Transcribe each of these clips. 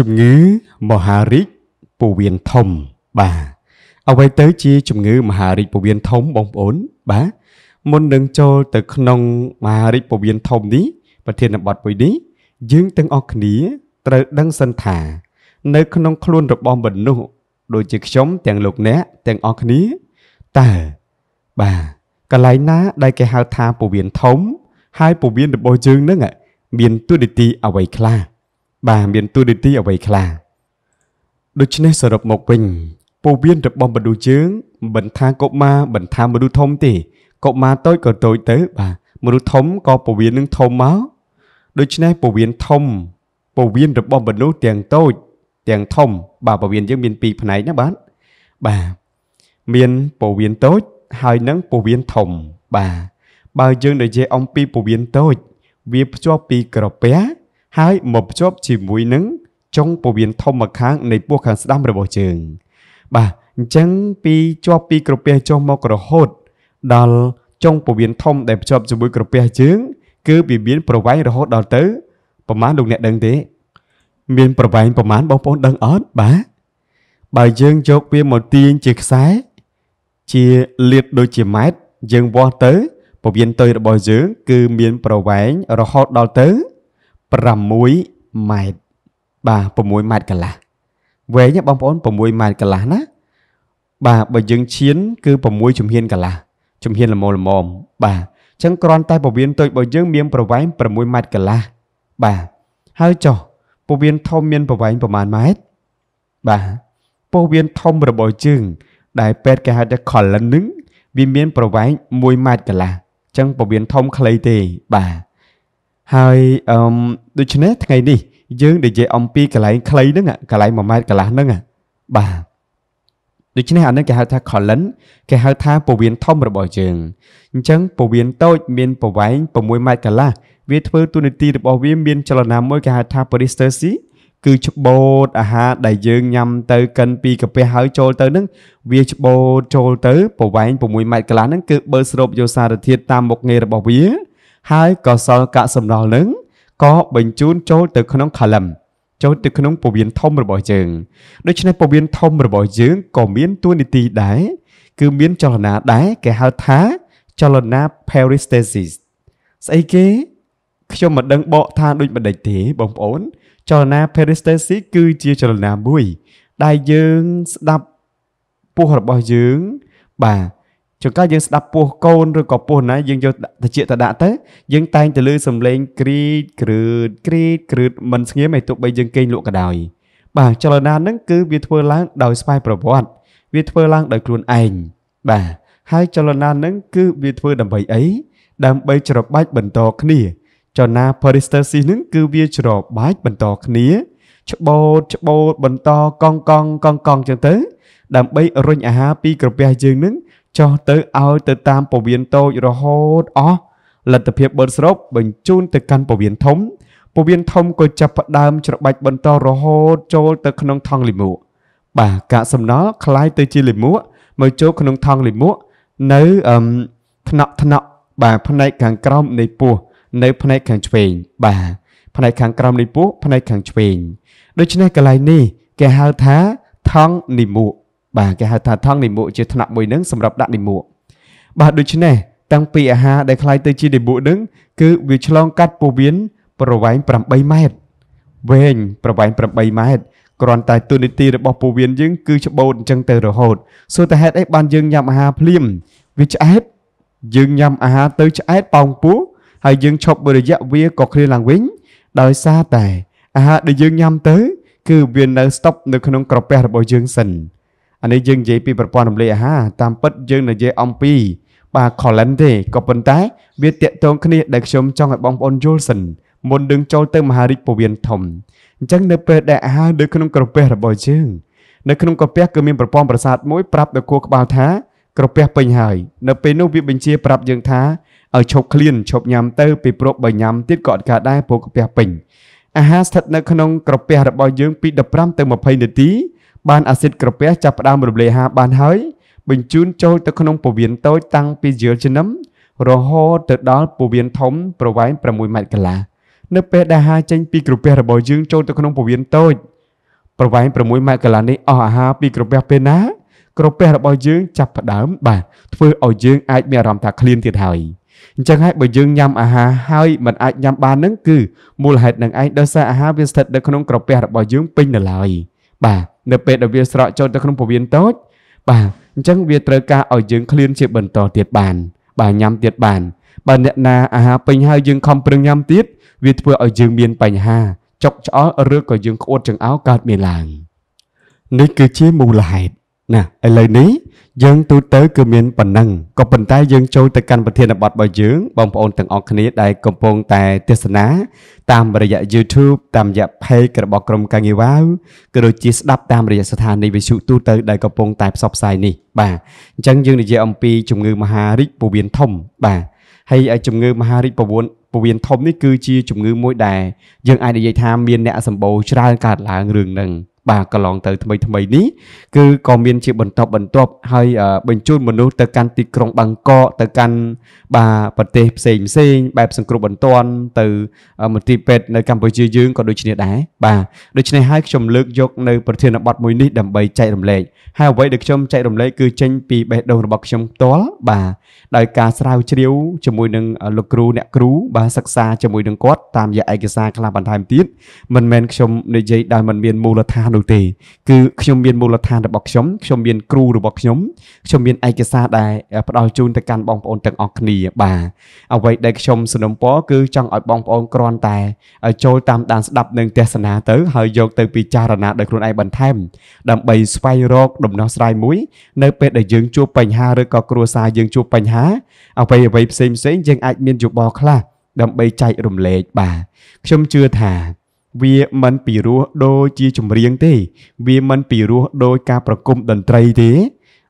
ជំងឺមហារីកពោះវៀនធំបាទអ្វីទៅជា ជំងឺមហារីកពោះវៀនធំបងប្អូន បាទមុននឹងចូលទៅក្នុងមហារីកពោះវៀនធំនេះប្រធានបទមួយនេះយើងទាំងអស់គ្នា ត្រូវដឹងសិនថានៅ ក្នុងខ្លួនរបស់មនុស្សដូចជាខ្ញុំទាំងលោកអ្នកទាំងអស់គ្នាតើបាទកន្លែងណា ដែលគេហៅថាពោះវៀនធំហើយពោះវៀនរបស់យើងនឹងមានទូរនីតិអ្វីខ្លះបាទមានទូនីតិអ្វីខ្លះដូច្នេះសរុបមកវិញពោវៀនរបស់មនុស្សយើងមិនថាកុមារមិនថាមនុស្សធំទេកុមារតូចក៏តូចទៅ បាទមនុស្សធំក៏ពោវៀននឹងធំមកដូច្នេះពោវៀនធំពោវៀនរបស់មនុស្សទាំងតូចទាំងធំបាទពោវៀនយើងមានពីរផ្នែកណាបាទបាទមានពោវៀនតូចហើយនឹងពោវៀនធំបាទបើយើងនិយាយអំពីពោវៀនតូច វាភ្ជាប់ពីក្រពះហើយមកភ្ជាប់ជាមួយនឹងចុងពោះវៀនធំម្ខាងនៃពោះខាងស្ដាំរបស់ជើង បាទអញ្ចឹងពីជាប់ពីក្រពះចុះមករហូត ដល់ចុងពោះវៀនធំដែលភ្ជាប់ជាមួយក្រពះជើង គឺវាមានប្រវែងរហូតដល់ទៅប្រហែលលោកអ្នកដឹងទេ មានប្រវែងប្រហែលបងប្អូនដឹងអត់បាទបើយើងយកវាមកទាញជាខ្សែជាលាតដូចជាម៉ែត្រយើងវាស់ទៅ ពវៀនទុយរបស់យើងគឺមានប្រវែងរហូតដល់ទៅ1 6ម៉ែត្របាទ6ម៉ែត្រកន្លះវែងបងប្អូន6ម៉ែត្រកន្លះណាបាទបើយើងឈានគឺ6ជំហានកន្លះជំហានល្មមល្មមបាទអញ្ចឹងគ្រាន់តែពវៀនតូចរបស់យើងមានប្រវែង6ម៉ែត្រកន្លះបាទហើយចុះពវៀនធំមានប្រវែងប្រមាណម៉ែត្របាទពវៀនធំរបស់យើង ដែល ពេទ្យគេហៅថា colon នឹងវាមានប្រវែង1ម៉ែត្រកន្លះអញ្ចឹងពវៀនធំខ្លីទេបាទហើយអឺដូច្នេះថ្ងៃនេះយើងនិយាយអំពីកន្លែងខ្លីហ្នឹងកន្លែង1ម៉ែត្រកន្លះហ្នឹងបាទដូច្នេះអានឹងគេហៅថា colon គេហៅថាពវៀនធំរបស់យើងអញ្ចឹងពវៀនតូច មានប្រវែង6ម៉ែត្រកន្លះវាធ្វើទូនាទីរបស់វា មាន ចលនាមួយគេហៅថា peristalsis គឺច្បូត អាហារ ដែលយើងញ៉ាំទៅកិនពីកាពះហើយចូលទៅនឹងវាច្បូតចូលទៅប្រវែង6ម៉ែត្រកន្លះហ្នឹងគឺបើសរូបយកសារធាតុតាមមុខងាររបស់វាហើយក៏សល់កាកសំណល់នឹងក៏បញ្ជូនចូលទៅក្នុងខាឡឹមចូលទៅក្នុងពវៀនធំរបស់យើងដូច្នេះពវៀនធំរបស់យើងក៏មានតួនាទីដែរគឺមានចលនាដែរគេហៅថាចលនា peristhesis ស្អីគេខ្ញុំមិនដឹងបកថាដូចម្ដេចទេបងប្អូន ចលនា peristhesis គឺជាចលនាមួយ ដែលយើងស្ដាប់ពោះរបស់យើងបាទចង្កាយើងស្ដាប់ពោះកូនឬក៏ពោះណាយើងយកតិចទៅដាក់ទៅយើងតែងទៅលើសំឡេងគ្រីត គ្រឺតគ្រីតគ្រឺតមិនស្ងៀមឯទោះបីយើងគេងលក់ក៏ដោយបាទចលនាហ្នឹងគឺវាធ្វើឡើងដោយស្វ័យប្រវត្តិវាធ្វើឡើងដោយខ្លួនឯងបាទហើយចលនាហ្នឹងគឺវាធ្វើដើម្បីអីដើម្បីច្របាច់បន្តគ្នាចលនា peristalsis ហ្នឹងគឺវាច្របាច់បន្តគ្នាច្បូតច្បូតបន្តកង់កង់កង់កង់ចឹងទៅ ដើម្បីរុញអាហារពីក្រពះយើងនឹងចុះទៅឲ្យទៅតាមពវៀនតូចរហូតអស់លទ្ធភាពបឺតស្រូបបញ្ជូនទៅកាន់ពវៀនធំពវៀនធំក៏ចាប់ផ្ដើមច្របាច់បន្តរហូតចូលទៅក្នុងថង់លិមួកបាទកាកសំណល់คล้ายទៅជាលិមួកមកចូលក្នុងថង់លិមួកនៅអឹមថ្នាក់ថ្នាក់បាទផ្នែកខាងក្រោមនៃពោះនៅផ្នែកខាងឆ្វេងបាទផ្នែកខាងក្រោមនៃពោះផ្នែកខាងឆ្វេងដូច្នេះកន្លែងនេះគេហៅថាថង់និមួកបាទគេហៅថាថងនិមក់ជាថ្នាក់មួយនឹងសម្រាប់ដាក់និមក់បាទដូច្នេះតាំងពីអាហារដែលคล้ายទៅជានិមក់នឹង គឺវាឆ្លងកាត់ពោះវៀនប្រវែង8ម៉ែត្រវែងប្រវែង8ម៉ែត្រគ្រាន់តែ ទូនីតិរបស់ពោះវៀនយើងគឺច្បូតអញ្ចឹងទៅរហូតសួរតែហេតុអីបានយើងញ៉ាំអាហារភ្លាមវាឆ្អែតយើងញ៉ាំអាហារទៅឆ្អែតប៉ោងពោះហើយយើងឈប់រយៈវាក៏គ្រាឡើងវិញដោយសារតែ អាហារដែលយើងញ៉ាំទៅ គឺ វានៅស្តុកនៅក្នុងក្រពះរបស់យើងសិនអានេះយើងនិយាយពីប្រព័ន្ធរំលាយអាហារតាមពិតយើងនិយាយអំពី បាទ column ទេក៏ប៉ុន្តែវាតកតងគ្នាដែលខ្ញុំចង់ឲ្យបងប្អូនយល់សិនមុននឹងចូលទៅមហារាជពវៀនធំអញ្ចឹងនៅ ពេលដែលអាហារនៅក្នុងក្រពះរបស់យើងនៅក្នុងក្រពះគឺមានប្រព័ន្ធប្រសាទមួយប្រាប់ដល់ខួរក្បាលថាក្រពះពេញហើយនៅពេលនោះវាបញ្ជាប្រាប់យើងថាឲ្យឈប់ឃ្លានឈប់ញ៉ាំ ទៅពីព្រោះបើញ៉ាំទៀតក៏អត់កើតដែរព្រោះក្រពះពេញអាហារស្ថិតនៅក្នុងក្រពះរបស់យើងពី15ទៅ20នាទីបានអាស៊ីតក្រពះចាប់ផ្ដើមរំលាយហារបានហើយ បញ្ជូនចូលទៅក្នុងពវៀនតូច តាំងពីយល់ឆ្នាំរហូតទៅដល់ពវៀនធំប្រវែង6ម៉ែត្រកន្លះនៅ ពេលដែលហាចេញពីក្រពះរបស់យើងចូលទៅក្នុងពវៀនតូចប្រវែង6ម៉ែត្រកន្លះនេះអស់អាហារពីក្រពះពេលណាក្រពះរបស់យើងចាប់ផ្ដើមបាទធ្វើឲ្យយើងអាចមានអារម្មណ៍ថាឃ្លានទៀតហើយអញ្ចឹងហើយបើយើងញ៉ាំអាហារហើយមិនអាចញ៉ាំបាននឹងគឺមូលហេតុនឹងឯងដោយសារអាហារវាស្ថិតនៅក្នុងក្រពះរបស់យើងពេញនៅឡើយ។បាទនៅពេលដែលវាស្រកចូលទៅក្នុងពោះវៀនតូច បាទអញ្ចឹងវាត្រូវការឲ្យយើងឃ្លាន ជាបន្តទៀតបាន បាទញ៉ាំទៀតបានបើអ្នកណាអាហារពេញហើយយើងខំប្រឹងញ៉ាំទៀតវាធ្វើឲ្យយើងមានបញ្ហា ចុកឆ្អល់ឬក៏យើងក្អួត ចង្អោរកើតមានឡើងនេះគឺជាមូលហេតុណាឥឡូវនេះយើងទូទៅគឺមានប៉ុណ្ណឹងក៏ប៉ុន្តែយើងចូលទៅកាន់ប្រធានបទរបស់យើងបងប្អូនទាំងអស់គ្នាដែលកំពុងតែទស្សនាតាមរយៈ YouTube តាមរយៈ Page របស់ក្រុមកាងាវ៉ាវក៏ដូចជាស្ដាប់តាមរយៈស្ថានីយវិទ្យុទូទៅដែលកំពុងតែផ្សព្វផ្សាយនេះបាទអញ្ចឹងយើងនិយាយអំពីជំងឺមហារីកពោះវៀនធំបាទហើយជំងឺមហារីកពោះវៀនពោះវៀនធំនេះគឺជាជំងឺមួយដែលយើងអាចនិយាយថាមានអ្នកសម្បូរច្រើនកើតឡើងរឿងហ្នឹងបាទកន្លងទៅថ្មីថ្មីនេះ គឺក៏មានជាបន្តបន្ទាប់ហើយ បញ្ជូនមនុស្សទៅកាន់ទីក្រុងបាងកកទៅកាន់បាទប្រទេសផ្សេងផ្សេងបែបសង្គ្រោះបន្ទាន់ទៅមន្ទីរពេទ្យនៅកម្ពុជាយើងក៏ដូចគ្នាដែរបាទដូច្នេះហើយខ្ញុំលើកយកនៅប្រធានបទមួយនេះដើម្បីចែករំលែកហើយអ្វីដែលខ្ញុំចែករំលែកគឺចេញពីបេះដូងរបស់ខ្ញុំផ្ទាល់បាទដោយការស្រាវជ្រាវជាមួយនឹងលោកគ្រូអ្នកគ្រូបាទសិក្សាជាមួយនឹងគាត់តាមរយៈឯកសារខ្លះបន្ថែមទៀតមិនមែនខ្ញុំនិយាយដោយមិនមានមូលដ្ឋាននោះទេគឺខ្ញុំមានមូលដ្ឋានរបស់ខ្ញុំខ្ញុំមាន គ្រូរបស់ខ្ញុំខ្ញុំមានឯកសារដែលផ្ដល់ជូនទៅកាន់បងប្អូនទាំងអស់គ្នាបាទអ្វីដែលខ្ញុំសនំពរគឺចង់ឲ្យបងប្អូនគ្រាន់តែចូលតាមដានស្ដាប់និងទេសនាទៅហើយយកទៅពិចារណាដោយខ្លួនឯងបន្ថែមដើម្បីស្វែងរកដំណោះស្រាយមួយ នៅពេលដែលយើងជួបបញ្ហាឬក៏គ្រួសារយើងជួបបញ្ហា អ្វីអ្វីផ្សេងផ្សេងយើងអាចមានយោបល់ខ្លះដើម្បីចែករំលែកបាទខ្ញុំជឿថាវាមិនពីរោះដូចជាចម្រៀងទេ វាមិនពីរោះដោយការប្រគំតន្ត្រីទេ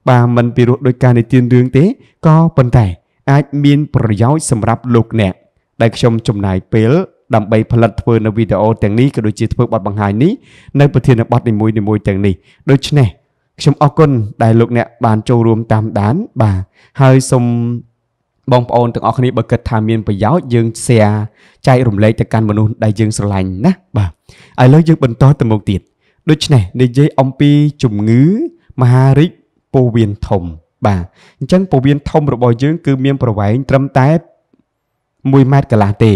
បាទមិនពីរោះដោយការនិទានរឿងទេក៏ប៉ុន្តែ អាចមានប្រយោជន៍សម្រាប់លោក អ្នកដែលខ្ញុំចំណាយពេលដើម្បីផលិតធ្វើនៅវីដេអូទាំងនេះក៏ដូចជាធ្វើបទបង្ហាញនេះនៅប្រធានបទនីមួយៗទាំងនេះដូច្នេះខ្ញុំអរគុណដែលលោកអ្នកបានចូលរួមតាមដាន បាទហើយសូមបងប្អូនទាំងអស់គ្នាបើគិតថាមានប្រយោជន៍យើង share ចែករំលែកទៅកាន់មនុស្សដែលយើងស្រឡាញ់ណាបាទឥឡូវយើងបន្តទៅមុខទៀតដូច្នេះនិយាយអំពីជំងឺមហារីកពោះវៀនធំបាទអញ្ចឹងពោះវៀនធំរបស់យើង គឺមាន ប្រវែងត្រឹមតែ1ម៉ែត្រកន្លះទេ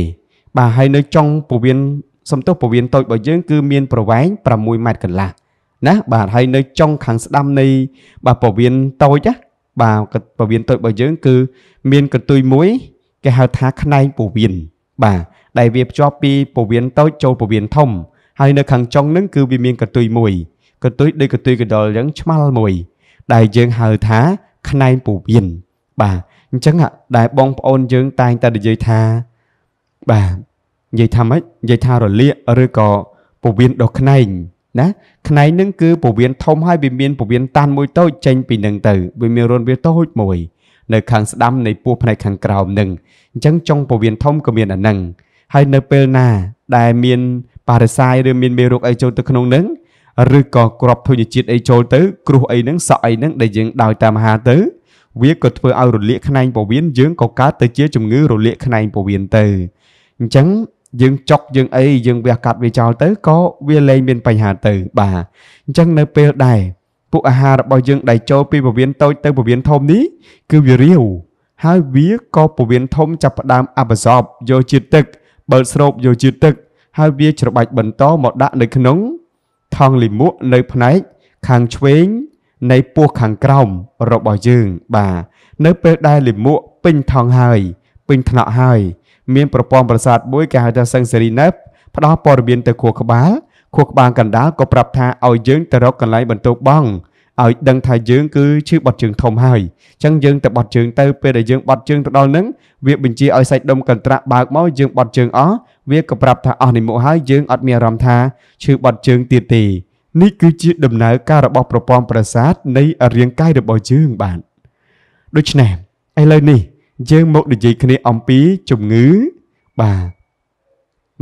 បាទហើយនៅចុងពោះវៀនសំទុះពោះវៀនតូចរបស់យើង គឺមានប្រវែង6ម៉ែត្រកន្លះណាបាទហើយនៅ ចុងខាងស្ដាំនៃបាទពោះវៀនតូចណាបាទពវៀនតូចរបស់យើងគឺ មានកន្ទុយមួយគេហៅថាខ្នែងពវៀនបាទដែលវាភ្ជាប់ពីពវៀនតូចចូលពវៀនធំហើយនៅខាងចុងនឹងគឺវាមានកន្ទុយមួយកន្ទុយដូចកន្ទុយកដលអញ្ចឹងឆ្មាល់មួយ ដែលយើងហៅថាខ្នែងពវៀនបាទអញ្ចឹងដែលបងប្អូនយើងតែងតែនិយាយថាបាទនិយាយថាម៉េចនិយាយថារលាកឬក៏ពវៀនដុសខ្នែងណាខ្នែងនឹងគឺពវៀនធំហើយវាមានពវៀនតាន់មួយតូចចេញ ពីនឹងទៅវាមានរន្ធវាតូចមួយនៅខាងស្ដាំនៃពោះផ្នែកខាងក្រោមនឹងអញ្ចឹងចុងពវៀនធំក៏មានអានឹងហើយនៅពេលណា ដែលមានប៉ារ៉ាសាយឬមានមេរោគអីចូលទៅក្នុងនឹងឬក៏ក្របធញ្ញជាតិអីចូលទៅគ្រោះអីហ្នឹងសក់អីហ្នឹងដែលយើងដោយតាមហាទៅ វាក៏ធ្វើឲ្យរលាកខ្នែងពោះវៀនយើងក៏កើតទៅជាជំងឺរលាកខ្នែងពោះវៀនទៅអញ្ចឹងយើងចុកយើងអីយើងវះកាត់វាចោលទៅក៏វាលែងមានបញ្ហាទៅ បាទអញ្ចឹងនៅ ពេលដែរពួកអាហាររបស់យើងដែលចូលពីពវៀនតូចទៅពវៀនធំនេះគឺវារាវហើយវាក៏ពវៀនធំចាប់ផ្ដើមអបសបយកជាតិទឹកបើកស្រូបយកជាតិទឹក ហើយវាច្របាច់បន្តមកដាក់នៅក្នុងថង់លិមួកនៅផ្នែកខាងឆ្វេងនៃពោះខាងក្រោមរបស់យើង បាទនៅពេលដែលលិមួកពេញថង់ហើយពេញថ្នាក់ហើយមានប្រព័ន្ធប្រសាទមួយគេហៅថាសឹងសេរីណេបផ្ដោះព័ត៌មានទៅខួរក្បាលខួរក្បាលកណ្ដាលក៏ប្រាប់ថាឲ្យយើងទៅរកកន្លែងបន្ទោបង់ឲ្យដឹងថាយើងគឺឈឺបត់ជើងធំហើយអញ្ចឹងយើងទៅបត់ជើងទៅពេលដែលយើងបត់ជើងទៅដល់នឹងវាបញ្ជាឲ្យសាច់ដុំកន្ត្រាក់បើកមកយើងបត់ជើងអស់វាក៏ប្រាប់ថាអស់នេះមកហើយយើងអត់មានអារម្មណ៍ថាឈឺបត់ជើងទៀតទេនេះគឺជាដំណើរការរបស់ប្រព័ន្ធប្រសាទនៃរាងកាយរបស់យើងបាទដូច្នេះឥឡូវនេះយើងមកនិយាយគ្នាអំពីជំងឺបាទ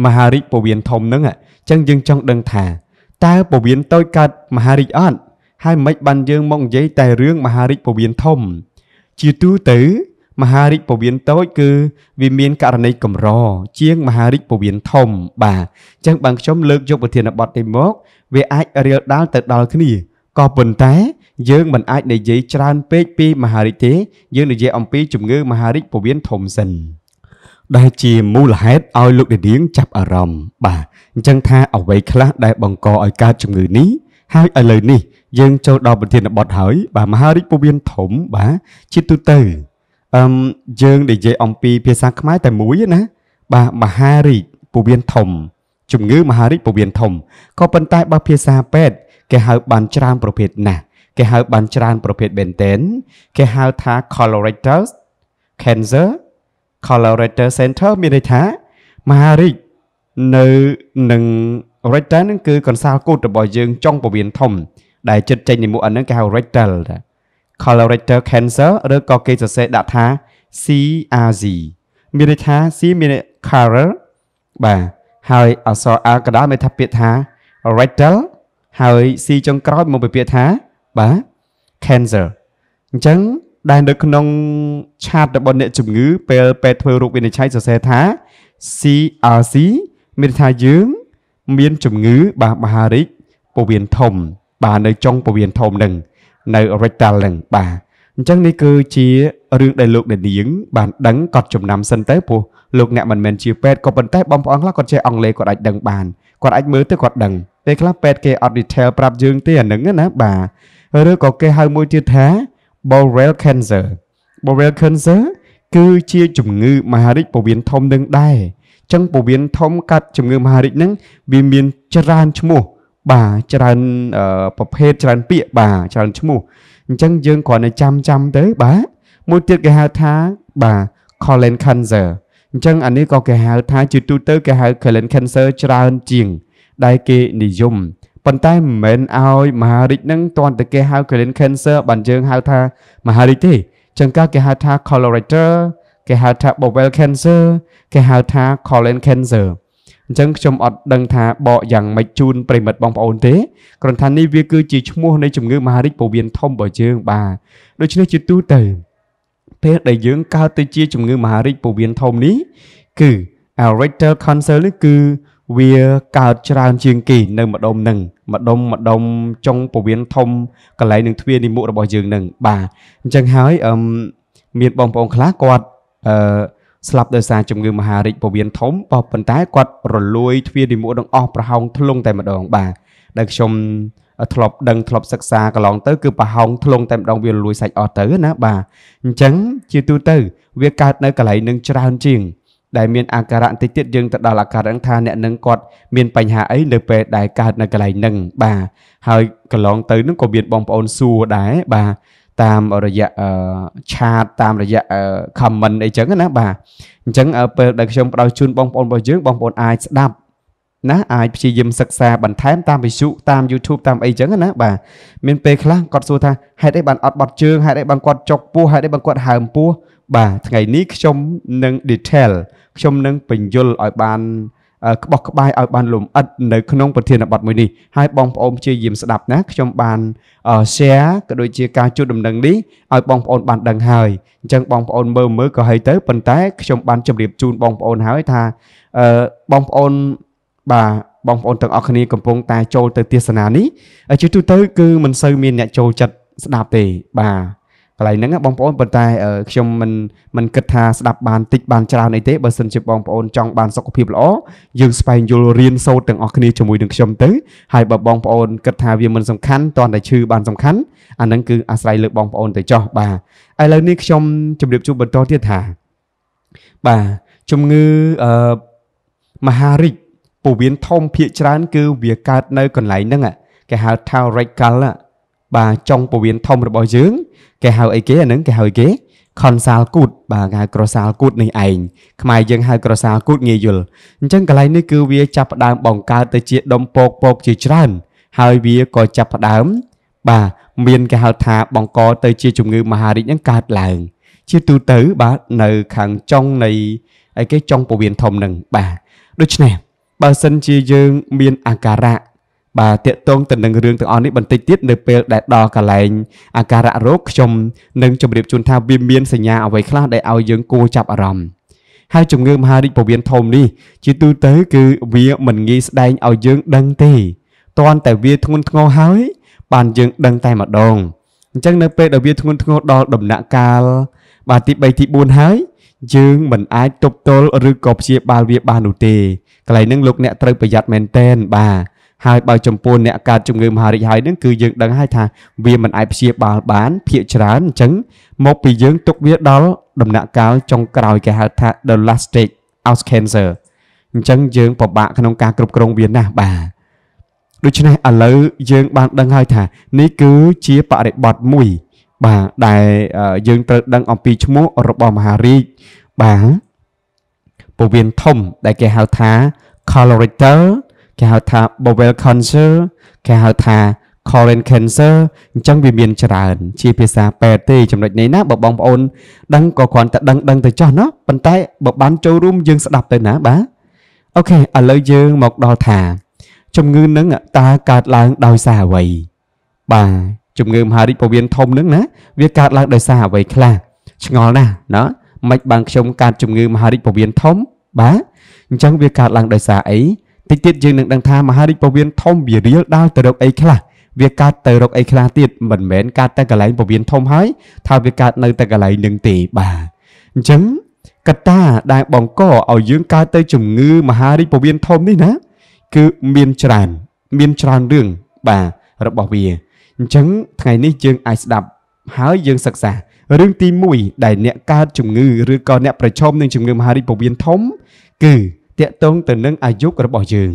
មហារីកពវៀនធំហ្នឹងអញ្ចឹងយើងចង់ដឹងថាតើពវៀនតូចកើតមហារីកអត់ហើយមិនបានយើងមកនិយាយតែរឿង មហារីកពវៀនធំ ជាទូទៅមហារីកពវៀនតូច គឺ វាមានករណីកម្រជាងមហារីកពវៀនធំបាទអញ្ចឹងបានខ្ញុំលើកយកប្រធានបទនេះមក វាអាចរាលដាលទៅដល់គ្នាក៏ប៉ុន្តែយើងមិនអាចនិយាយច្រើនពេកពីមហារីកទេ យើងនិយាយអំពីជំងឺមហារីកពវៀនធំសិនដែលជាមូលហេតុឲ្យលោកនាងចាប់អារម្មណ៍បាទអញ្ចឹងថាអ្វីខ្លះដែលបង្កឲ្យកើតជំងឺនេះហើយឥឡូវនេះ យើងចូលដល់ប្រធានបទហើយ បាទមហារីកពវៀនធំបាទជាទូទៅអឹមយើងនិយាយអំពីភាសាខ្មែរតែមួយណាបាទមហារីកពវៀនធំ ជំងឺមហារីកពវៀនធំក៏ប៉ុន្តែបើភាសាពេទ្យគេហៅបានច្រើនប្រភេទណាស់គេហៅបានច្រើនប្រភេទមែនទែនគេហៅថា colorectal cancer colorectal center មានន័យថាមហារីកនៅនឹង rectal នឹងគឺកន្សោលគូតរបស់យើងចុងពោះវៀនធំ ដែលចិត្តចេញពីមុខអានឹងគេហៅ rectal តា colorectal cancer ឬក៏គេសរសេរដាក់ថា CRC មានន័យថា C មាន color បាទហើយអក្សរ R កណ្ដាលមានថាពាក្យថា rectal ហើយ C ចុងក្រោយមកពីពាក្យថាបាទ cancer អញ្ចឹងដែលនៅក្នុងឆាតរបស់អ្នកជំងឺពេលពេទ្យធ្វើរូបវិនិច្ឆ័យសរសេរថា CRC មានថាយើង មានជំងឺបាទមហារីកពវៀនធំបាទនៅចុងពវៀនធំនឹងនៅ rectal នឹងបាទអញ្ចឹងនេះគឺជារឿងដែលលោកអ្នកនាងបានដឹងកត់ចំណាំសិនទៅព្រោះលោកអ្នកមិនមែនជាពេទ្យក៏ប៉ុន្តែបងប្អូនខ្លះគាត់ចេះអង់គ្លេសគាត់អាចដឹងបានគាត់អាចមើលទៅគាត់ដឹងពេលខ្លះពេទ្យគេអត់ detail ប្រាប់យើងទេអានឹងណាបាទឬក៏គេហៅមួយទៀតថា Borrel cancer Borrel cancer គឺជា ជំងឺ មហារីកពោះវៀនធំនឹងដែរអញ្ចឹងពោះវៀនធំកាត់ជំងឺ មហារីកនឹងវាមានច្រើនឈ្មោះបាទច្រើនប្រភេទច្រើនពាក្យបាទច្រើនឈ្មោះអញ្ចឹងយើងគ្រាន់តែចាំចាំទៅបាទមួយទៀតគេហៅថាបាទ colon cancer អញ្ចឹងអានេះក៏គេហៅថាជាទូទៅគេហៅ colon cancer ច្រើនជាង ដែលគេនិយមប៉ុន្តែមិនមែនឲ្យមហារាជនឹងតន់តែគេហៅ colon cancer បានយើងហៅថាមហារាជទេចឹងក៏គេហៅថា colorectal គេហៅថា bowel cancer គេហៅថា colon cancer អញ្ចឹងខ្ញុំអត់ ដឹងថាបកយ៉ាងម៉េចជូនប្រិមិត្តបងប្អូនទេគ្រាន់តែនេះវាគឺជាឈ្មោះនៃជំងឺមហារីកពោះវៀនធំរបស់យើងបាទដូច្នេះជាទូទៅ ពេលដែលយើងកើតទៅជា ជំងឺមហារីកពោះវៀនធំនេះ គឺ rectal cancer នេះគឺវាកើតច្រើនជាងគេនៅម្ដុំនឹងម្ដុំម្ដុំចុងពវៀនធំកន្លែងនឹងទ្វារនិមុខរបស់យើងនឹងបាទអញ្ចឹងហើយអឹមមានបងប្អូនខ្លះគាត់អឺស្លាប់ដោយសារជំងឺមហារីកពវៀនធំបើប៉ុន្តែគាត់រលួយទ្វារនិមុខទាំងអស់ប្រហោងធ្លុងតែម្ដង បាទដែលខ្ញុំធ្លាប់ដឹងធ្លាប់សិក្សាកន្លងទៅគឺប្រហោងធ្លុងតែម្ដងវាលួយសាច់អស់ទៅ ណា បាទអញ្ចឹងជាទូទៅ វាកើតនៅកន្លែងនឹងច្រើនជាងដែលមានអាការៈបន្តិចទៀតយើងទៅដល់អាការៈថាអ្នកនឹងគាត់មានបញ្ហាអីនៅពេលដែលកើតនៅកន្លែងហ្នឹងបាទហើយកន្លងទៅនឹងក៏មានបងប្អូនសួរដែរបាទតាមរយៈឆាតតាមរយៈ comment អីចឹងណាបាទអញ្ចឹងពេលដែលខ្ញុំបដៅជូនបងប្អូនរបស់យើងបងប្អូនអាចស្ដាប់ណាអាចព្យាយាមសិក្សាបន្ថែមតាមវិទ្យុតាម YouTube តាមអីចឹងណាបាទមានពេលខ្លះគាត់សួរថាហេតុអីបានអត់បត់ជើងហេតុអីបានគាត់ចុកពោះហេតុអីបានគាត់ហើមពោះបាទថ្ងៃនេះខ្ញុំនឹង detail ខ្ញុំនឹងបញ្យលឲ្យបានក្បោះក្បាយឲ្យបានលំអិតនៅក្នុងប្រធានបទមួយនេះហើយបងប្អូនព្យាយាមស្ដាប់ណាខ្ញុំបាន share ក៏ដូចជាការជួយដំណឹងនេះឲ្យបងប្អូនបានដឹងហើយអញ្ចឹងបងប្អូនមើលមើលក៏ហើយទៅប៉ុន្តែខ្ញុំបានជម្រាបជូនបងប្អូនហើយថាបងប្អូនបាទបងប្អូនទាំងអស់គ្នាកំពុងតែចូលទៅទេសនានេះជាទូទៅគឺមិនសូវមានអ្នកចូលចិត្តស្ដាប់ទេ បាទកន្លែងហ្នឹងបងប្អូនប៉ុន្តែខ្ញុំមិនមិនគិតថាស្ដាប់បានតិចបានច្រើនអីទេបើសិនជាបងប្អូនចង់បានសុខភាពល្អយើងស្វែងយល់រៀនសូត្រទាំងអស់គ្នាជាមួយនឹងខ្ញុំទៅហើយបើបងប្អូនគិតថាវាមិនសំខាន់តន់តែឈឺបានសំខាន់អាហ្នឹងគឺអាស្រ័យលើបងប្អូនទៅចោះបាទឥឡូវនេះខ្ញុំជម្រាបជូនបន្តទៀតថាបាទជំងឺអឺមហារីកពោះវៀនធំភាកច្រើនគឺវាកើតនៅកន្លែងហ្នឹងគេហៅថា radical បាទចុងពោះវៀនធំរបស់យើងគេហៅអីគេអាហ្នឹងគេហៅអីគេ consal គូតបាទគេហៅក្រសាលគូតនេះឯងខ្មែរយើងហៅក្រសាលគូតងាយយល់អញ្ចឹងកន្លែងនេះគឺវាចាប់ផ្ដើមបង្កើតទៅជាដុំពកពកជាច្រើនហើយវាក៏ចាប់ផ្ដើម បាទមានគេហៅថាបង្កទៅជាជំងឺមហារីកហ្នឹងកើតឡើង ជាទូទៅបាទនៅខាងចុងនៃអីគេចុងពវៀនធំហ្នឹងបាទដូច្នេះបើសិនជាយើងមានអាការៈបាទតកតងទៅនឹងរឿងទាំងអស់នេះបន្តិចទៀតនៅពេលដែលដល់កន្លែងអាការៈរោគខ្ញុំនឹងជម្រាបជូនថាវាមានសញ្ញាអ្វីខ្លះដែលឲ្យយើងគួរចាប់អារម្មណ៍ហើយជំងឺមហារីកពោះវៀនធំនេះជាទូទៅគឺវាមិនងាយស្ដែងឲ្យយើងដឹងទេតាន់តែវាធ្ងន់ធ្ងរហើយ បានយើងដឹងតែម្ដងអញ្ចឹងនៅពេលដែលវាធ្ងន់ធ្ងរដល់ដំណាក់កាល បាទទី3ទី4ហើយយើងមិនអាចទប់ទល់ឬក៏ព្យាបាលវាបាននោះទេកន្លែងហ្នឹងលោកអ្នកត្រូវប្រយ័ត្នមែនតែនបាទហើយបើចំពោះអ្នកកើតជំងឺមហារីកហើយនឹងគឺយើងដឹងហើយថាវាមិនអាចព្យាបាលបានភាកច្រើនអញ្ចឹងមកពីយើងទុកវាដល់ដំណាក់កាលចុងក្រោយគេហៅថា the last stage of cancer អញ្ចឹងយើងពិបាកក្នុងការគ្រប់គ្រងវាណាស់បាទដូច្នេះឥឡូវយើងបានដឹងហើយថា នេះគឺជាបរិបត្តិមួយបាទដែលយើងត្រូវដឹងអំពីឈ្មោះរបស់មហារីកបាទពោះវៀនធំដែលគេហៅថា colorectal គេហៅថា bowel cancer គេហៅថា colon cancer អញ្ចឹងវាមានច្រើន ជាភាសាពេទ្យទេចំណុចនេះណាបើបងប្អូនដឹងក៏គ្រាន់តែដឹងដឹងទៅចោះណាប៉ុន្តែបើបានចូលរួមយើងស្ដាប់ទៅណាបាទអូខេឥឡូវយើងមកដល់ថា ជំងឺនឹងតើកើតឡើងដោយសារអ្វីបាទជំងឺមហារីកពោះវៀនធំនឹងណាវាកើតឡើងដោយសារអ្វីខ្លះឆ្ងល់ណាស់ណាមិនបានខ្ញុំកើតជំងឺ មហារីកពោះវៀនធំ បាទអញ្ចឹងវាកើតឡើងដោយសារអីតិចទៀតយើងនឹងដឹងថាមហារីកពោះវៀនធំវារៀលដាល់ទៅរកអីខ្លះវាកើតទៅរកអីខ្លះទៀតមិនមែនកើតតែកន្លែងពោះវៀនធំហើយថាវាកើតនៅតែកន្លែងនឹងទេបាទអញ្ចឹងកត្តាដែលបង្កឲ្យយើងកើតទៅ ជំងឺមហារីកពោះវៀនធំនេះណាគឺមានច្រើនមានច្រើនរឿងបាទរបស់វាអញ្ចឹងថ្ងៃនេះយើងអាចស្ដាប់ហើយយើងសិក្សារឿងទី1ដែលអ្នកកើតជំងឺឬក៏អ្នកប្រឈមនឹងជំងឺមហារីកពោះវៀនធំ គឺតកតងទៅនឹងអាយុរបស់យើង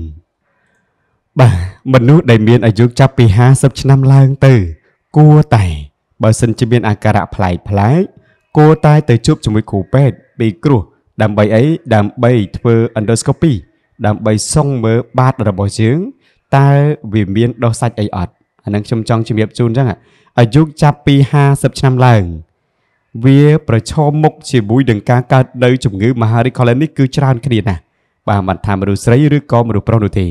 បាទមនុស្សដែលមានអាយុចាប់ពី50ឆ្នាំឡើងទៅគួរតែបើសិនជាមានអាការៈប្លែកប្លែកគួរតែទៅជួបជាមួយគ្រូពេទ្យពីគ្រោះដើម្បីអីដើម្បីធ្វើ endoscopy ដើម្បីសុងមើលបាតរបស់យើងតើវាមានដុសសាច់អីអត់អានឹងខ្ញុំចង់ជម្រាបជូនចឹងអាយុចាប់ពី50ឆ្នាំឡើងវាប្រឈមមុខជាមួយនឹងការកើតនៅជំងឺមហារីកូឡេនេះគឺច្រើនគ្នាណាស់បាទមិនថាមនុស្សស្រីឬក៏មនុស្សប្រុសនោះទេ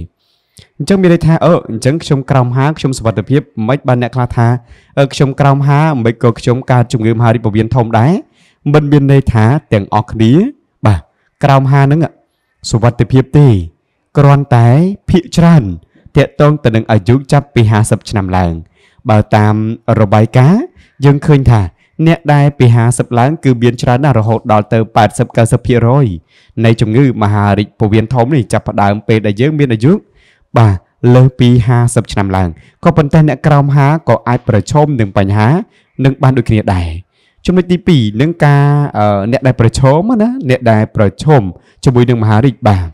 អញ្ចឹងមានន័យថាអឺអញ្ចឹងខ្ញុំក្រោមហាខ្ញុំសុខភាពមិនបានអ្នកខ្លះថាអឺខ្ញុំក្រោមហាមិនក៏ខ្ញុំកើតជំងឺមហារីកពោះវៀនធំដែរមិនមានន័យថាទាំងអស់គ្នាបាទក្រោមហានឹងសុខភាពទេគ្រាន់តែភាកច្រើនតកតងទៅនឹងអាយុចាប់ពី50ឆ្នាំឡើង បើតាមរបាយការណ៍យើងឃើញថាអ្នកដែលពី50ឡើងគឺមានច្រើនណាស់រហូតដល់ទៅ80-90%នៃជំងឺមហារីកពោះវៀនធំនេះចាប់ផ្ដើមពេលដែលយើង មានអាយុបាទលើសពី50ឆ្នាំឡើងក៏ប៉ុន្តែ អ្នកក្រោម50ក៏អាចប្រឈមនឹងបញ្ហានឹងបានដូចគ្នាដែរចំណុចទី2នឹងការអ្នកដែលប្រឈមណាអ្នកដែលប្រឈមជាមួយនឹងមហារីកបាទ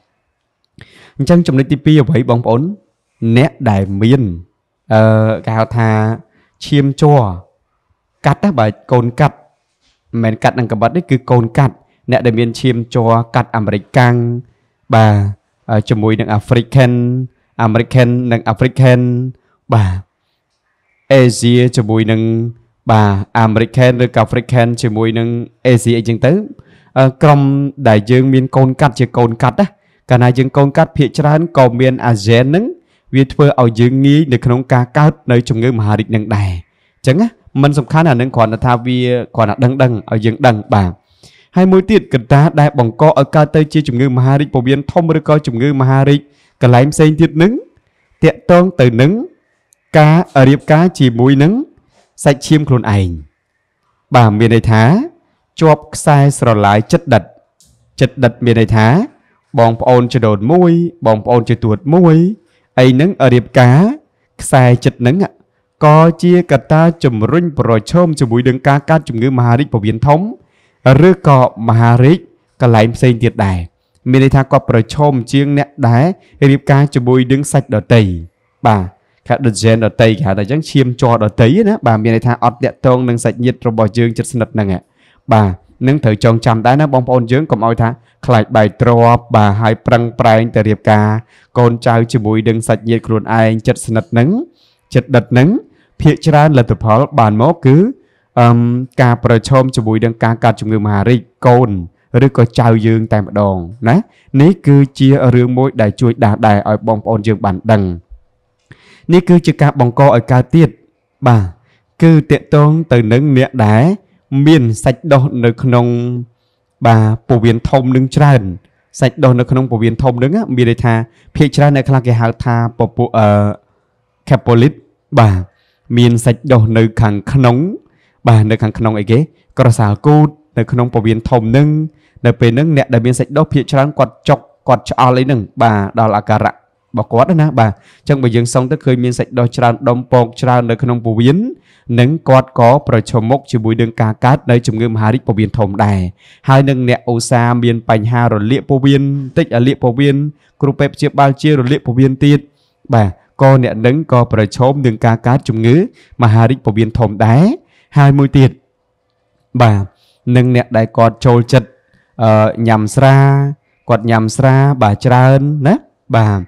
អញ្ចឹងចំណុចទី2អ្វីបងប្អូនអ្នកដែលមានអឺគេហៅថាឈាមជ័រកាត់ណាបាទកូនកាត់មិនមែនកាត់នឹងកបិតទេគឺកូនកាត់អ្នកដែលមានឈាមជ័រកាត់អាមេរិកកាំងបាទជាមួយនឹង African American និង African បាទ Asia ជាមួយនឹងបាទ American ឬក៏ African ជាមួយនឹង Asia អីចឹងទៅក្រុមដែលយើងមានកូនកាត់ជាកូនកាត់ណាកាលណាយើងកូនកាត់ភាកច្រើនក៏មាន ASEAN នឹងវាធ្វើឲ្យយើងងាយនៅក្នុងការកើតនៅជំងឺមហារីកនឹងដែរអញ្ចឹងណាมันសំខាន់អានឹងគ្រាន់តែថាវាគ្រាន់តែដឹងដឹងឲ្យយើងដឹងបាទហើយមួយទៀតកត្តាដែលបង្កឲ្យកើតទៅជាជំងឺមហារីកពោះវៀនធំឬក៏ជំងឺមហារីកកលែងផ្សេងទៀតនឹងតកតងទៅនឹងការរៀបការជាមួយនឹងសាច់ឈាមខ្លួនឯងបាទមានន័យថាជាប់ខ្សែស្រឡាយចិត្តដិតចិត្តដិតមានន័យថា បងប្អូនជាដូនមួយ បងប្អូនជាទួតមួយអីនឹងរៀបការខ្សែចិត្តនឹងក៏ជាកត្តាជំរុញប្រឈមជាមួយនឹងការកើតជំងឺមហារីកពោះវៀនធំ ឬក៏មហារីកកលែងផ្សេងទៀតដែរមានន័យថាគាត់ប្រឈមជាងអ្នកដែររៀបការជាមួយនឹងសាច់ដតីបាទខាត់ gen ដតីគេហៅថាអញ្ចឹងឈាមជ័រដតីណាបាទមានន័យថាអត់តាក់ទងនឹងសាច់ញាតិរបស់យើងចិត្តស្និទ្ធហ្នឹងបាទនឹងត្រូវចងចាំដែរណាបងប្អូនយើងកុំឲ្យថាខ្លាចបែកទ្របបាទហើយប្រឹងប្រែងទៅរៀបការ កូនចៅជាមួយនឹងសាច់ញាតិខ្លួនឯងចិត្តស្និទ្ធហ្នឹងចិត្តដិតហ្នឹងភាកច្រើនលទ្ធផលបានមកគឺអឹមការប្រឈមជាមួយនឹងការកាត់ជំងឺមហារីកកូនឬក៏ចៅយើង តែម្ដងណានេះគឺជារឿងមួយដែល ជួយដាស់ដែរឲ្យបងប្អូនយើងបានដឹងនេះគឺជាការបង្កឲ្យកើតទៀតបាទគឺតកតងទៅនឹងអ្នកដែលមានសាច់ដុះនៅក្នុងបាទពវៀនធំនឹងច្រើនសាច់ដុះនៅក្នុងពវៀនធំនឹងមានន័យថាភាគច្រើនអ្នកខ្លះគេហៅថាពពុះអឺ capolip បាទមានសាច់ដុះនៅ ខាងក្នុង បាទនៅខាងក្នុងអីគេក្រសាលគូតនៅក្នុងពវៀនធំនឹងនៅពេលហ្នឹងអ្នកដែលមានសាច់ដុះភាកច្រើនគាត់ចុកគាត់ឆ្អល់អីហ្នឹងបាទដល់អាការៈរបស់គាត់ណាបាទអញ្ចឹងបើយើងសង់ទៅឃើញមានសាច់ដុះច្រើនដុំពកច្រើននៅក្នុងពវៀននឹងគាត់ក៏ប្រឈមមុខជាមួយនឹងការកើតនៅជំងឺមហារីកពវៀនធំដែរហើយនឹងអ្នកឧស្សាហ៍មានបញ្ហារលាកពវៀនតិចរលាកពវៀនគ្រូពេទ្យព្យាបាលជារលាកពវៀនទៀតបាទក៏អ្នកនឹងក៏ប្រឈមនឹងការកើតជំងឺ មហារីកពវៀនធំដែរហើយមួយទៀតបាទនឹងអ្នកដែលគាត់ចូលចិត្តញ៉ាំស្រាគាត់ញ៉ាំស្រាបាទច្រើនណាបាទ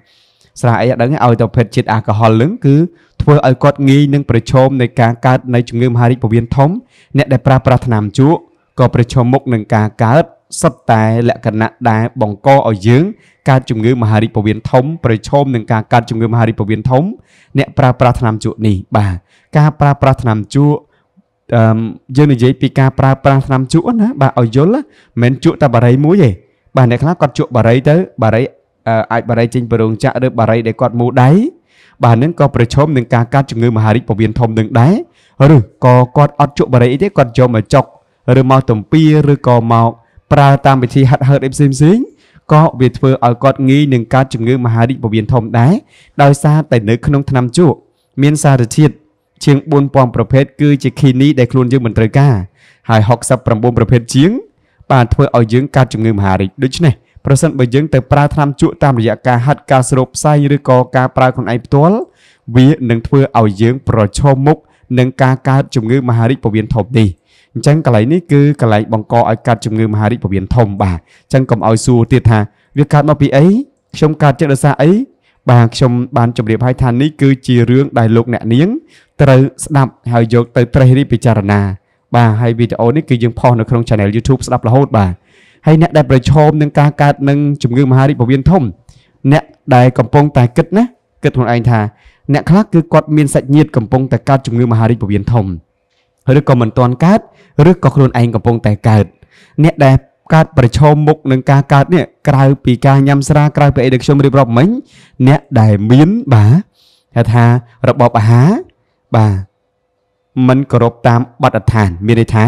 ស្រាអីអត់ដឹងឲ្យទៅភេទជាតិអាល់កុហលនឹងគឺធ្វើឲ្យគាត់ងាយនឹងប្រឈមនៃការកើតនៃជំងឺមហារីកពោះវៀនធំ អ្នកដែលប្រើប្រាស់ថ្នាំជក់ក៏ប្រឈមមុខនឹងការកើតសុទ្ធតែលក្ខណៈដែលបង្កឲ្យយើងកើតជំងឺមហារីកពោះវៀនធំ ប្រឈមនឹងការកើតជំងឺ មហារីកពោះវៀនធំ អ្នក ប្រើប្រាស់ថ្នាំជក់នេះបាទការប្រើប្រាស់ថ្នាំជក់អឺយើងនិយាយពីការប្រើប្រាស់ថ្នាំជក់ណាបាទឲ្យយល់មិនមែនជក់តែបារីមួយទេបាទអ្នកខ្លះគាត់ជក់បារីទៅបារីអាចបារីចេញពីរោងចក្រឬបារីដែលគាត់មូលដៃបាទនឹងក៏ប្រឈមនឹងការកើតជំងឺ មហារីកពោះវៀនធំនឹងដែរឬក៏គាត់អត់ជក់បារីអីទេគាត់យកមកចុកឬមកទំពាឬក៏មកប្រើតាមវិធីហាត់ហឺតអីផ្សេងៗក៏វាធ្វើឲ្យគាត់ងាយនឹងកើតជំងឺមហារីកពោះវៀនធំដែរដោយសារតែនៅក្នុងថ្នាំជក់មានសារធាតុជាង4000ប្រភេទគឺជាគីនីដែលខ្លួនយើងមិនត្រូវការហើយ69ប្រភេទជាងបានធ្វើឲ្យយើងកើតជំងឺមហារីកដូច្នេះប្រសិនបើយើងទៅប្រើថ្នាំជក់តាមរយៈការហាត់ការស្រូបផ្សែងឬក៏ការប្រើខ្លួនឯងផ្ទាល់វានឹងធ្វើឲ្យយើង ប្រឈមមុខនឹងការកើតជំងឺមហារីកពោះវៀនធំនេះអញ្ចឹងកន្លែងនេះគឺកន្លែងបង្កឲ្យកើតជំងឺមហារីកពោះវៀនធំបាទអញ្ចឹងកុំឲ្យសួរទៀតថាវាកើតមកពីអីខ្ញុំកើតចិត្តដោយសារអីបាទខ្ញុំបានជម្រាបឲ្យថានេះគឺជារឿងដែលលោកអ្នកនាងត្រូវស្ដាប់ហើយយកទៅត្រិះរិះពិចារណាបាទហើយវីដេអូនេះគឺយើងផុសនៅក្នុង Channel YouTube ស្ដាប់រហូតបាទហើយអ្នកដែលប្រឈមនឹងការកើតនឹងជំងឺមហារីកពោះវៀនធំ អ្នកដែលកំពុងតែគិតណាគិតខ្លួនឯងថាអ្នកខ្លះគឺគាត់មានសាច់ញាតិកំពុងតែកើតជំងឺ មហារីកពោះវៀនធំឬក៏មិនទាន់កើតឬក៏ខ្លួនឯងកំពុងតែកើតអ្នកដែលកើតប្រឈមមុខនឹងការកើតនេះក្រៅពីការញ៉ាំស្រាក្រៅពីអីដែលខ្ញុំរៀបរាប់មិញអ្នកដែលមានបាទហៅថារបបអាហារបាទមិនគោរពតាមបទដ្ឋានមានន័យថា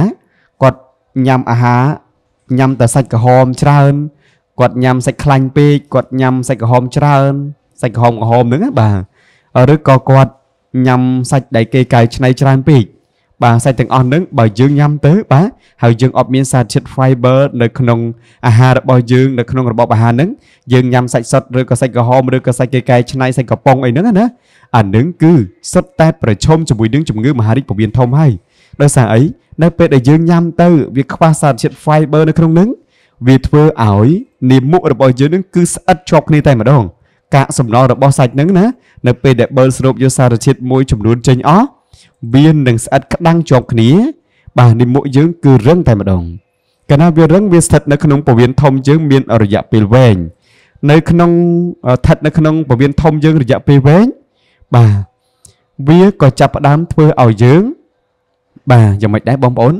គាត់ញ៉ាំអាហារញ៉ាំតែសាច់ក្រហមច្រើនគាត់ញ៉ាំសាច់ខ្លាញ់ពេកគាត់ញ៉ាំសាច់ក្រហមច្រើនសាច់ក្រហមក្រហមហ្នឹងបាទឬក៏គាត់ញ៉ាំសាច់ដែលគេកែច្នៃច្រើនពេកបាទសាច់ទាំងអស់ហ្នឹងបើយើងញ៉ាំទៅបាទហើយយើងអត់មានសារធាតុ fiber នៅក្នុងអាហាររបស់យើងនៅក្នុងរបបអាហារហ្នឹងយើងញ៉ាំសាច់សុទ្ធឬក៏សាច់ក្រហមឬក៏សាច់គេកែច្នៃសាច់កំប៉ុងអីហ្នឹងណាអានឹងគឺសុទ្ធតែប្រឈមជាមួយនឹងជំងឺមហារីកពោះវៀនធំហើយដោយសារអីនៅពេលដែលយើងញ៉ាំទៅវាខ្វះសារធាតុ fiber នៅក្នុងហ្នឹងវាធ្វើឲ្យនាមមុខរបស់យើងនឹងគឺស្អិតជាប់គ្នាតែម្ដងកាកសំណល់របស់សាច់ហ្នឹងណានៅពេលដែលបើស្រូបយកសារធាតុមួយចំនួនចេញអស់វានឹងស្អិតក្តាំងជាប់គ្នាបាទនិមុខយើង គឺរឹងតែម្ដងកាលណាវារឹងវាស្ថិតនៅក្នុងពវៀនធំយើងមានរយៈពេលវែងនៅក្នុងស្ថិតនៅក្នុងពវៀនធំយើងរយៈពេលវែងបាទវាក៏ចាប់ផ្ដើមធ្វើឲ្យយើងបាទយ៉ាងម៉េចដែរបងប្អូន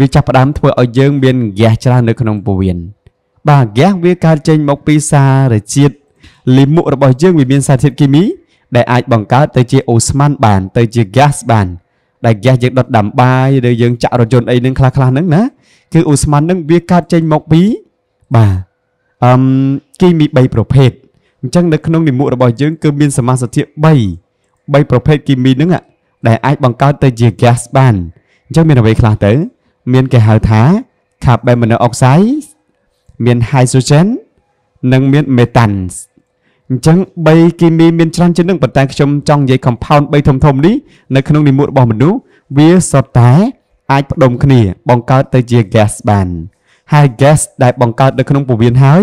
វាចាប់ផ្ដើមធ្វើឲ្យយើងមានហ្គាសច្រើននៅក្នុងពោះវៀនបាទហ្គាសវាកើតចេញមកពីសារជាតិលិមុខរបស់យើងវាមាន សារធាតុគីមីដែលអាចបង្កើត ទៅជាអូស្មန်បានទៅជា gas បានដែល gas យើងដុតដាំបាយឬយើងចាក់រថយន្តអីហ្នឹងខ្លះខ្លះហ្នឹងណាគឺអូស្មန်ហ្នឹងវាកើតចេញមកពីបាទអឹមគីមី3ប្រភេទអញ្ចឹងនៅក្នុងនិមូករបស់យើងគឺមានសមាសធាតុ3 3ប្រភេទគីមីហ្នឹងដែលអាចបង្កើតទៅជា gas បានអញ្ចឹងមានអ្វីខ្លះទៅ មានគេហៅថា carbon monoxide មាន hydrogen និងមាន methane អញ្ចឹង3គីមីមានច្រើនជាងនឹងប៉ុន្តែខ្ញុំចង់និយាយ compound 3ធំធំនេះនៅក្នុងនិមិត្តរបស់មនុស្ស វាសុទ្ធតែអាចផ្ដុំគ្នាបង្កើតទៅជា gas បាន ហើយ gas ដែលបង្កើតនៅក្នុងពវៀនហើយ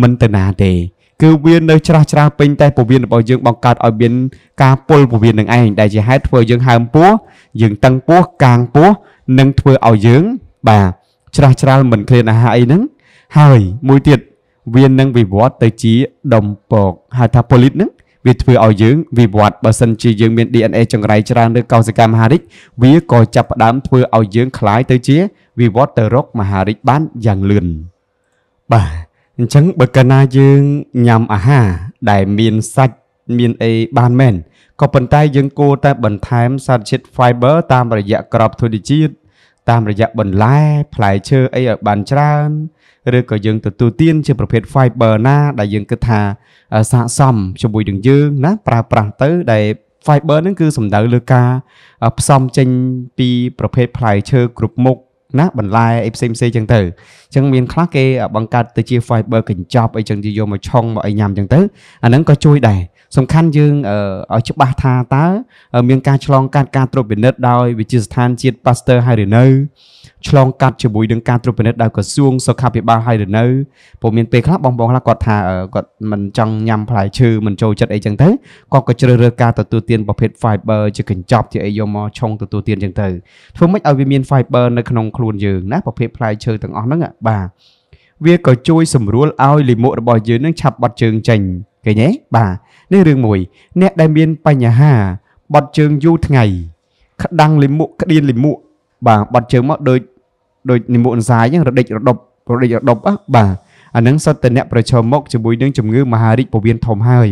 មិនទៅណាទេ គឺវានៅច្រាស់ច្រាស់ពេញតែពវៀនរបស់យើងបង្កើតឲ្យមានការពុលពវៀននឹងឯងដែលជាហេតុធ្វើយើងហើមពោះយើងតឹងពោះកាងពោះនិងធ្វើឲ្យយើង បាទច្រាស់ច្រាលមិនឃ្លានអាហារអីហ្នឹងហើយមួយទៀតវានឹងវិវត្តទៅជាដុំពកហើយថា polyp ហ្នឹងវាធ្វើឲ្យយើងវិវត្តបើសិនជាយើងមាន DNA ចង្រៃច្រើនឬកោសិកាមហារីកវាក៏ចាប់ផ្ដើមធ្វើឲ្យយើងคล้ายទៅជា វិវត្តទៅរក មហារីកបានយ៉ាងលឿនបាទអញ្ចឹងបើកាលណាយើងញ៉ាំអាហារដែលមានសាច់មានអីបានមែនក៏ប៉ុន្តែ យើងគួរតែបន្ថែមសារធាតុ fiber តាមរយៈក្របធូលីជាតិតាមរយៈបន្លែ ផ្លែឈើអីឲ្យបានច្រើនឬក៏យើងទទួលទាន ជាប្រភេទ fiber ណា ដែលយើងគិតថាស័ក្តិសមជាមួយនឹងយើងណា ប្រើប្រាស់ទៅ ដែល fiber ហ្នឹងគឺសំដៅលើការផ្សំចេញពីប្រភេទផ្លែឈើគ្រប់មុខណា បន្លែអីផ្សេងផ្សេងចឹងទៅអញ្ចឹងមានខ្លះគេបង្កើតទៅជា fiber កញ្ចប់អីចឹងជាយកមកឆុងមកអីញ៉ាំចឹងទៅអាហ្នឹងក៏ជួយដែរសំខាន់យើងឲ្យច្បាស់ថាតើមានការឆ្លងកាត់ការត្រួតពិនិត្យដោយវិទ្យាស្ថានជាតិ Pasteur ហើយឬនៅឆ្លងកាត់ជាមួយនឹងការត្រួតពិនិត្យដោយក្រសួងសុខាភិបាលហើយឬនៅព្រោះមានពេលខ្លះបងបងខ្លះគាត់ថាគាត់មិនចង់ញ៉ាំផ្លែឈើមិនចូលចិត្តអីចឹងទៅគាត់ក៏ជ្រើសរើសការទទួលទានប្រភេទ fiber ជាកញ្ចប់ជាអីយកមកឆុងទទួលទានចឹងទៅធ្វើម៉េចឲ្យវាមាន fiber នៅក្នុងខ្លួនយើងណាប្រភេទផ្លែឈើទាំងអស់ហ្នឹងបាទវាក៏ជួយសម្រួលឲ្យលិមុខរបស់យើងនឹងឆាប់បាត់ជើងចេញឃើញទេបាទនេះរឿងមួយ អ្នកដែលមានបញ្ហាបាត់ជើងយូរថ្ងៃ ក្តាំងលិមុខក្តៀនលិមុខបាទបាត់ជើងមកដូចដូចនិមន្តសាយហ្នឹងរដិចរដប់រដិចរដប់បាទអាហ្នឹងសត្វតអ្នកប្រឈមមុខជាមួយនឹងជំងឺមហារីកពវៀនធំហើយ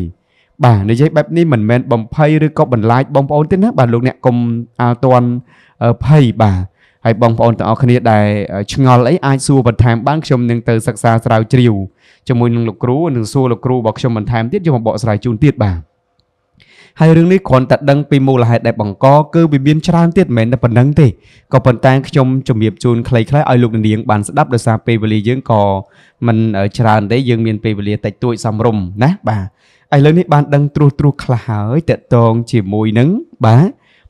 បាទនិយាយបែបនេះមិនមែនបំភ័យឬក៏បន្លាចបងប្អូនទេណាបាទលោកអ្នកកុំអាលតាន់ភ័យបាទហើយបងប្អូនទាំងអស់គ្នាដែលឆ្ងល់អីអាចសួរបន្ថែមបានខ្ញុំនឹងទៅសិក្សាស្រាវជ្រាវជាមួយនឹងលោកគ្រូនិងសួរលោកគ្រូរបស់ខ្ញុំបន្ថែមទៀតយកមកបកស្រាយជូនទៀតបាទហើយរឿងនេះគ្រាន់តែដឹងពីមូលហេតុដែលបង្កគឺវាមានច្រើនទៀតមិនមែនតែប៉ុណ្្នឹងទេក៏ប៉ុន្តែខ្ញុំជំរាបជូនខ្លីៗឲ្យលោកនាងបានស្ដាប់ដោយសារពេលវេលាយើងក៏មិនច្រើនទេយើងមានពេលវេលាតិចតួចសមរម្យណាបាទឥឡូវនេះបានដឹងត្រួសត្រាសខ្លះហើយតកតងជាមួយនឹងបាទ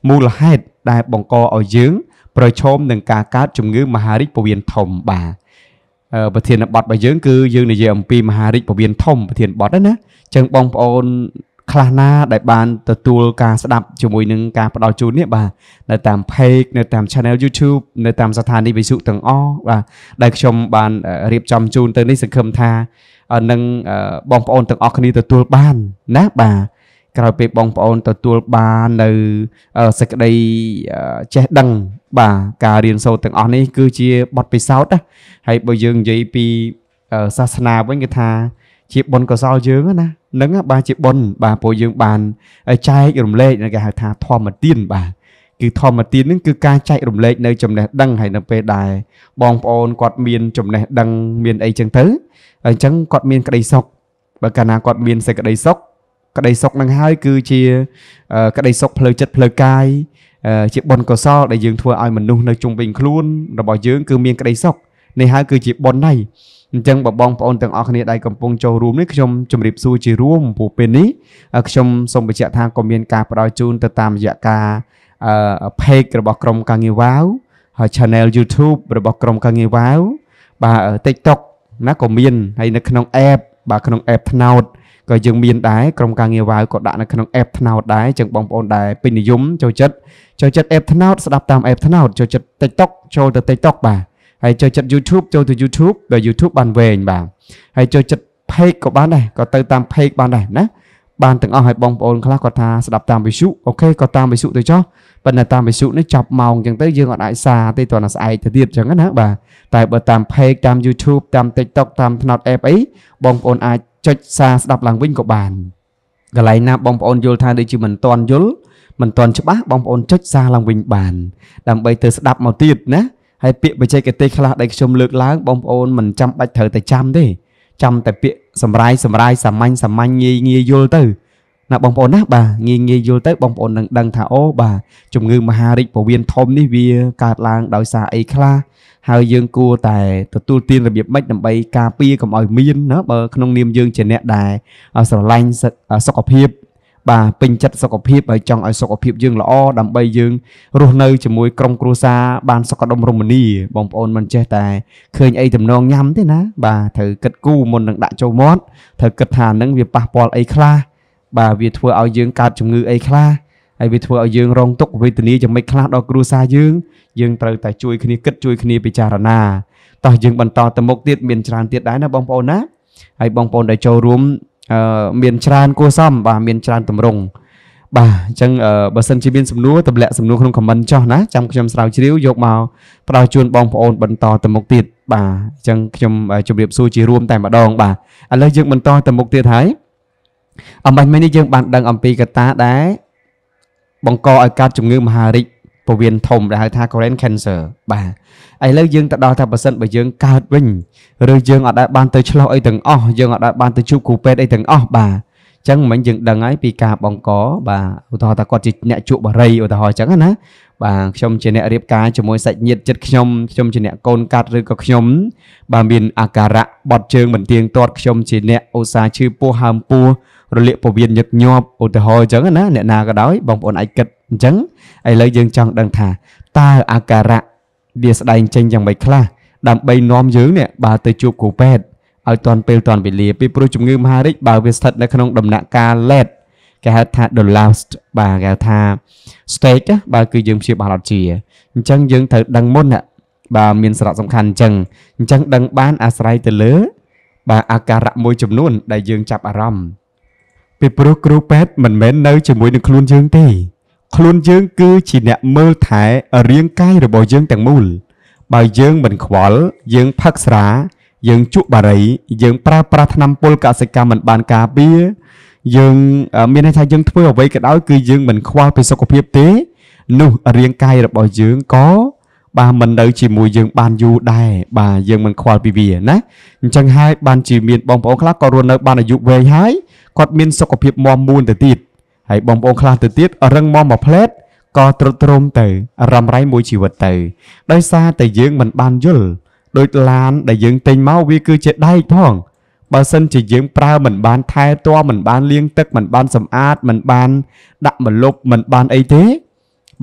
មូលហេតុដែលបង្កឲ្យយើង ប្រឈមនឹងការកើតជំងឺមហារីកពវៀនធំបាទប្រធានបទរបស់យើងគឺយើងនិយាយអំពីមហារីកពវៀនធំប្រធានបទណាអញ្ចឹងបងប្អូនខ្លះណា ដែលបានទទួលការស្ដាប់ជាមួយនឹងការផ្ដល់ជូននេះបាទនៅតាម page នៅតាម channel YouTube នៅតាមស្ថានីយវិទ្យុទាំងអស់បាទដែលខ្ញុំបានរៀបចំជូនទៅនេះសង្ឃឹមថានឹងបងប្អូនទាំងអស់គ្នាទទួលបានណាបាទក្រោយពេលបងប្អូន ទទួលបាននៅសេចក្តីចេះដឹងបាទការរៀនសូត្រទាំងអស់នេះគឺជាបទពិសោធន៍ណាហើយបើយើងនិយាយពីសាសនាវិញគឺថាជាបុណ្យកុសលយើងណានឹងបាទជាបុណ្យបាទព្រោះយើង បានចែករំលែកគេហៅថាធម្មទានបាទគឺធម្មទាននឹងគឺការចែករំលែកនៅចំណេះដឹងហើយនៅពេលដែរបងប្អូនគាត់មានចំណេះដឹងមានអីចឹងទៅអញ្ចឹងគាត់មានក្តីសុខបើកាលណាគាត់មានសេចក្តីសុខក្តីសុខនឹងហើយគឺជា ក្តីសុខផ្លូវចិត្តផ្លូវកាយ ជាបុណ្យកុសលដែលយើងធ្វើឲ្យមនុស្សនៅជុំវិញខ្លួន របស់យើងគឺមានក្តីសុខនេះហើយគឺជាបុណ្យហើយអញ្ចឹងបងប្អូនទាំងអស់គ្នាដែលកំពុងចូលរួមនេះខ្ញុំជម្រាបសួរជារួមពូពេលនេះខ្ញុំសូមបញ្ជាក់ថាក៏មាន ការផ្ដល់ជូនទៅតាមរយៈការអឺ page របស់ក្រុមកាងារវ៉ាវហើយ channel YouTube របស់ក្រុមកាងារវ៉ាវបាទ TikTok ណាក៏មានហើយនៅក្នុង app បាទក្នុង app ថ្នោតក៏យើងមានដែរក្រុមការងារវាវក៏ដាក់នៅក្នុង app ថ្នោតដែរចឹងបងប្អូនដែរពេញនិយមចូលចិត្តចូលចិត្ត app ថ្នោតស្ដាប់តាម app ថ្នោតចូលចិត្ត TikTok ចូលទៅ TikTok បាទហើយចូលចិត្ត YouTube ចូលទៅ YouTube ដល់ YouTube បានវែងបាទហើយចូលចិត្ត page ក៏បានដែរក៏ទៅតាម page បានដែរណាបានទាំងអស់ហើយបងប្អូនខ្លះគាត់ថាស្ដាប់តាមវិសុអូខេក៏តាមវិសុទៅចុះប៉ុន្តែតាមវិសុនេះចាប់ម៉ោងអញ្ចឹងទៅយើងអត់អាចសារទេគ្រាន់តែស្អែកទៅទៀតអញ្ចឹងណាបាទតែបើតាម page តាម YouTube តាម TikTok តាម Thnout app អីបងប្អូនអាចចុចសារស្ដាប់ឡើងវិញក៏បានកន្លែងណាបងប្អូនយល់ថាដូចជាមិនទាន់យល់មិនទាន់ច្បាស់បងប្អូនចុចសារឡើងវិញបាន ដើម្បីទៅស្ដាប់មកទៀតណាហើយពាក្យបច្ចេកទេសខ្លះដែលខ្ញុំលើកឡើងបងប្អូនមិនចាំបាច់ត្រូវតែចាំទេចាំតែពាក្យសម្រាយសម្រាយសាមញ្ញសាមញ្ញងាយងាយយល់ទៅណាបងប្អូនណាបាទងាយងាយយល់ទៅ បងប្អូននឹងដឹងថាអូបាទជំងឺមហារីកពវៀនធំនេះវាកើតឡើង ដោយសារអីខ្លះហើយយើងគួរតែទទួលទានរបៀបម៉េចដើម្បីការពារកុំឲ្យមានណាបើក្នុងនាមយើងជាអ្នកដែលស្រឡាញ់សុខភាពបាទពេញចិត្តសុខភាពហើយចង់ឲ្យសុខភាពយើងល្អដើម្បីយើងរស់នៅជាមួយក្រុមគ្រួសារបាន សុខដុមរមនាបងប្អូនមិនចេះតែឃើញអីតំណងញ៉ាំទេណា បាទត្រូវគិតគូរមុននឹងដាក់ចូលមាត់ត្រូវគិតថានឹងវាប៉ះពាល់អីខ្លះបាទវាធ្វើឲ្យយើងកើតជំងឺអីខ្លះហើយវាធ្វើឲ្យយើងរងទុក្ខវេទនាយ៉ាងម៉េចខ្លះដល់គ្រួសារយើងយើងត្រូវតែជួយគ្នាគិតជួយគ្នាពិចារណាតោះយើងបន្តទៅមុខទៀតមានច្រើនទៀតដែរណាបងប្អូនណាហើយបងប្អូនដែលចូលរួមអឺមានច្រើនគួសមបាទមានច្រើនតម្រង់បាទអញ្ចឹងបើសិនជាមានសំណួរទម្លាក់សំណួរក្នុង comment ចុះណាចាំខ្ញុំស្រាវជ្រាវយកមកផ្ដល់ជូនបងប្អូនបន្តទៅមុខទៀតបាទអញ្ចឹងខ្ញុំជម្រាបសួរជារួមតែម្ដង បាទឥឡូវយើងបន្តទៅមុខទៀតហើយអំបញ្ញមិញនេះយើងបានដឹងអំពីកត្តាដែលបង្កឲ្យកើតជំងឺមហារីកពោះវៀនធំដែលហៅថា colon cancer បាទឥឡូវយើងទៅដល់ថាប៉ះសិនបើយើងកើតវិញឬយើងអត់ដែលបានទៅឆ្លោះអីទាំងអស់យើងអត់ដែលបានទៅជួបគ្រូពេទ្យអីទាំងអស់បាទចឹងមិញយើងដឹងហើយពីការបង្កបាទឧទាហរណ៍ថាគាត់ជាអ្នកជក់បារីឧទាហរណ៍ចឹងណា បាទខ្ញុំជាអ្នករៀបការជាមួយសាច់ញាតិចិត្តខ្ញុំខ្ញុំជាអ្នកកូនកាត់ឬក៏ខ្ញុំបាទមានអាការៈបត់ជើងមិនទៀងទាត់ខ្ញុំជាអ្នកឧស្សាហ៍ឈឺពោះហើមពោះរលាកពវៀនញឹកញាប់ឧទាហរណ៍អញ្ចឹងណាអ្នកណាក៏ដោយបងប្អូនអាចគិតអញ្ចឹងឥឡូវយើងចង់ដឹងថា តើអាការៈវាស្ដែងចេញយ៉ាងម៉េចខ្លះ ដើម្បីនាំយើងនេះបើទៅជួបគ្រូពេទ្យឲ្យតាន់ពេលតាន់វេលាពីព្រោះជំងឺមហារីកបើវាស្ថិតនៅក្នុងដំណាក់កាល late គេហៅថា the last បាទគេហៅថា stage បើគឺយើងព្យាបាលអត់ជាអញ្ចឹងយើងត្រូវដឹងមុនណាបាទមានសារៈសំខាន់អញ្ចឹងអញ្ចឹង ដឹងបានអាស្រ័យទៅលើបាទអាការៈមួយចំនួនដែលយើងចាប់អារម្មណ៍ពីព្រោះគ្រូពេទ្យមិនមែននៅជាមួយនឹងខ្លួនយើងទេ ខ្លួនយើងគឺជាអ្នកមើលថែ រាងកាយរបស់យើងទាំងមូលបើយើងមិនខ្វល់យើងផឹកស្រា យើងជក់បារី យើងប្រើប្រាស់ថ្នាំពុលកសិកម្មមិនបានការពារយើងមានន័យថាយើងធ្វើអ្វីក៏ដោយគឺយើងមិនខ្វល់ពីសុខភាពទេនោះរាងកាយរបស់យើងក៏បាទមិននៅជាមួយយើង បានយូរដែរបាទយើងមិនខ្វល់ពីវាណាអញ្ចឹងហើយបានជាមានបងប្អូនខ្លះក៏រស់នៅបានអាយុវែងហើយគាត់មាន សុខភាពមាំមួនទៅទៀតហើយបងប្អូនខ្លះទៅទៀតរឹងមាំមួយផ្លែតក៏ទ្រុឌទ្រោមទៅរំរាយមួយជីវិតទៅដោយសារតែយើងមិនបានយល់ដូចឡានដែលយើងទិញមកវាគឺជាដែកផងបើសិនជាយើងប្រើមិនបានថែទាំមិនបានលាង ទឹកមិនបានសម្អាតមិនបាន ដាក់ម្លប់មិនបានអីទេ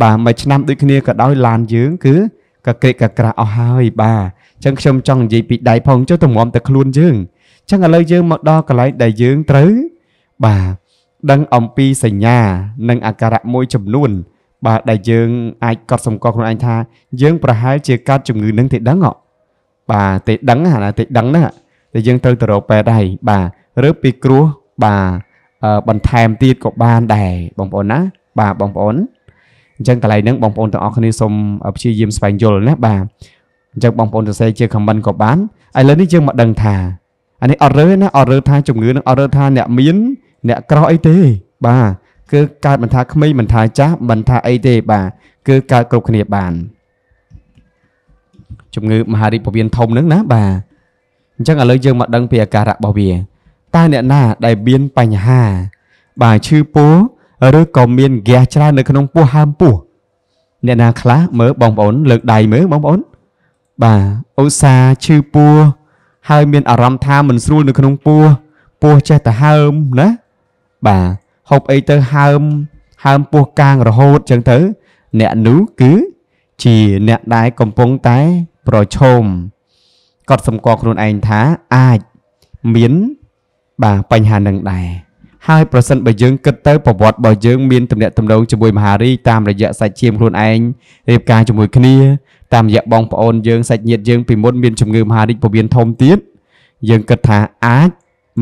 បាទមួយឆ្នាំដូចគ្នាក៏ដោយឡានយើងគឺក៏ក្រេកក៏ក្រាស់អស់ហើយបាទអញ្ចឹងខ្ញុំចង់និយាយពីដៃផងចុះតម្រាំតែខ្លួនយើងអញ្ចឹងឥឡូវយើងមកដល់កន្លែងដែលយើងត្រូវបាទដឹងអំពីសញ្ញា និងអាការៈមួយចំនួន បាទដែលយើងអាចកត់សម្គាល់ខ្លួនឯងថាយើងប្រហែលជាកើតជំងឺនឹងទេ ដឹងហ៎បាទទេដឹងអាណាទេដឹងណាតែយើងត្រូវទៅរកពេទ្យហើយបាទឬពីគ្រោះបាទបន្ថែមទៀតក៏បានដែរបងប្អូនណាបាទបងប្អូនអញ្ចឹងកន្លែងហ្នឹងបងប្អូនទាំងអស់គ្នាសូមព្យាយាមស្វែងយល់ណាបាទអញ្ចឹងបងប្អូនសរសេរជា comment ក៏បានឥឡូវនេះយើងមកដឹងថាអានេះអត់រើណាអត់រើថាជំងឺនឹងអត់រើថាអ្នកមានអ្នកក្រអីទេបាទគឺកើតមិនថាក្មេងមិនថាចាស់មិនថាអីទេបាទគឺកើតគ្រប់គ្នាបានជំងឺមហារីកពោះវៀនធំនឹងណាបាទអញ្ចឹងឥឡូវយើងមកដឹងពីអាការៈរបស់វាតើអ្នកណាដែលមានបញ្ហាបាទឈឺពោះឬក៏មានហ្គាសច្រើននៅក្នុងពោះហើមពោះអ្នកណាខ្លះមើលបងប្អូនលើកដៃមើលបងប្អូន បាទឧស្សាហ៍ឈឺពោះហើយមានអារម្មណ៍ថាមិនស្រួលនៅក្នុងពោះពោះចេះតែហើមណាបាទហូបអីទៅហើមហើមពោះកាងរហូតចឹងទៅអ្នកនោះគឺ ជាអ្នកដែលកំពុងតែប្រឈមកត់សម្គាល់ខ្លួនឯងថាអាចមានបាទបញ្ហានឹងដែរហើយប្រសិនបើយើងគិតទៅប្រវត្តិរបស់យើង មានទំនាក់ទំនងជាមួយមហារីកតាមរយៈសាច់ឈាមខ្លួនឯងរៀបការជាមួយគ្នាតាមរយៈបងប្អូនយើងសាច់ញាតិយើងពីមុនមានជំងឺមហារីកពោះវៀនធំទៀតយើងគិតថាអាច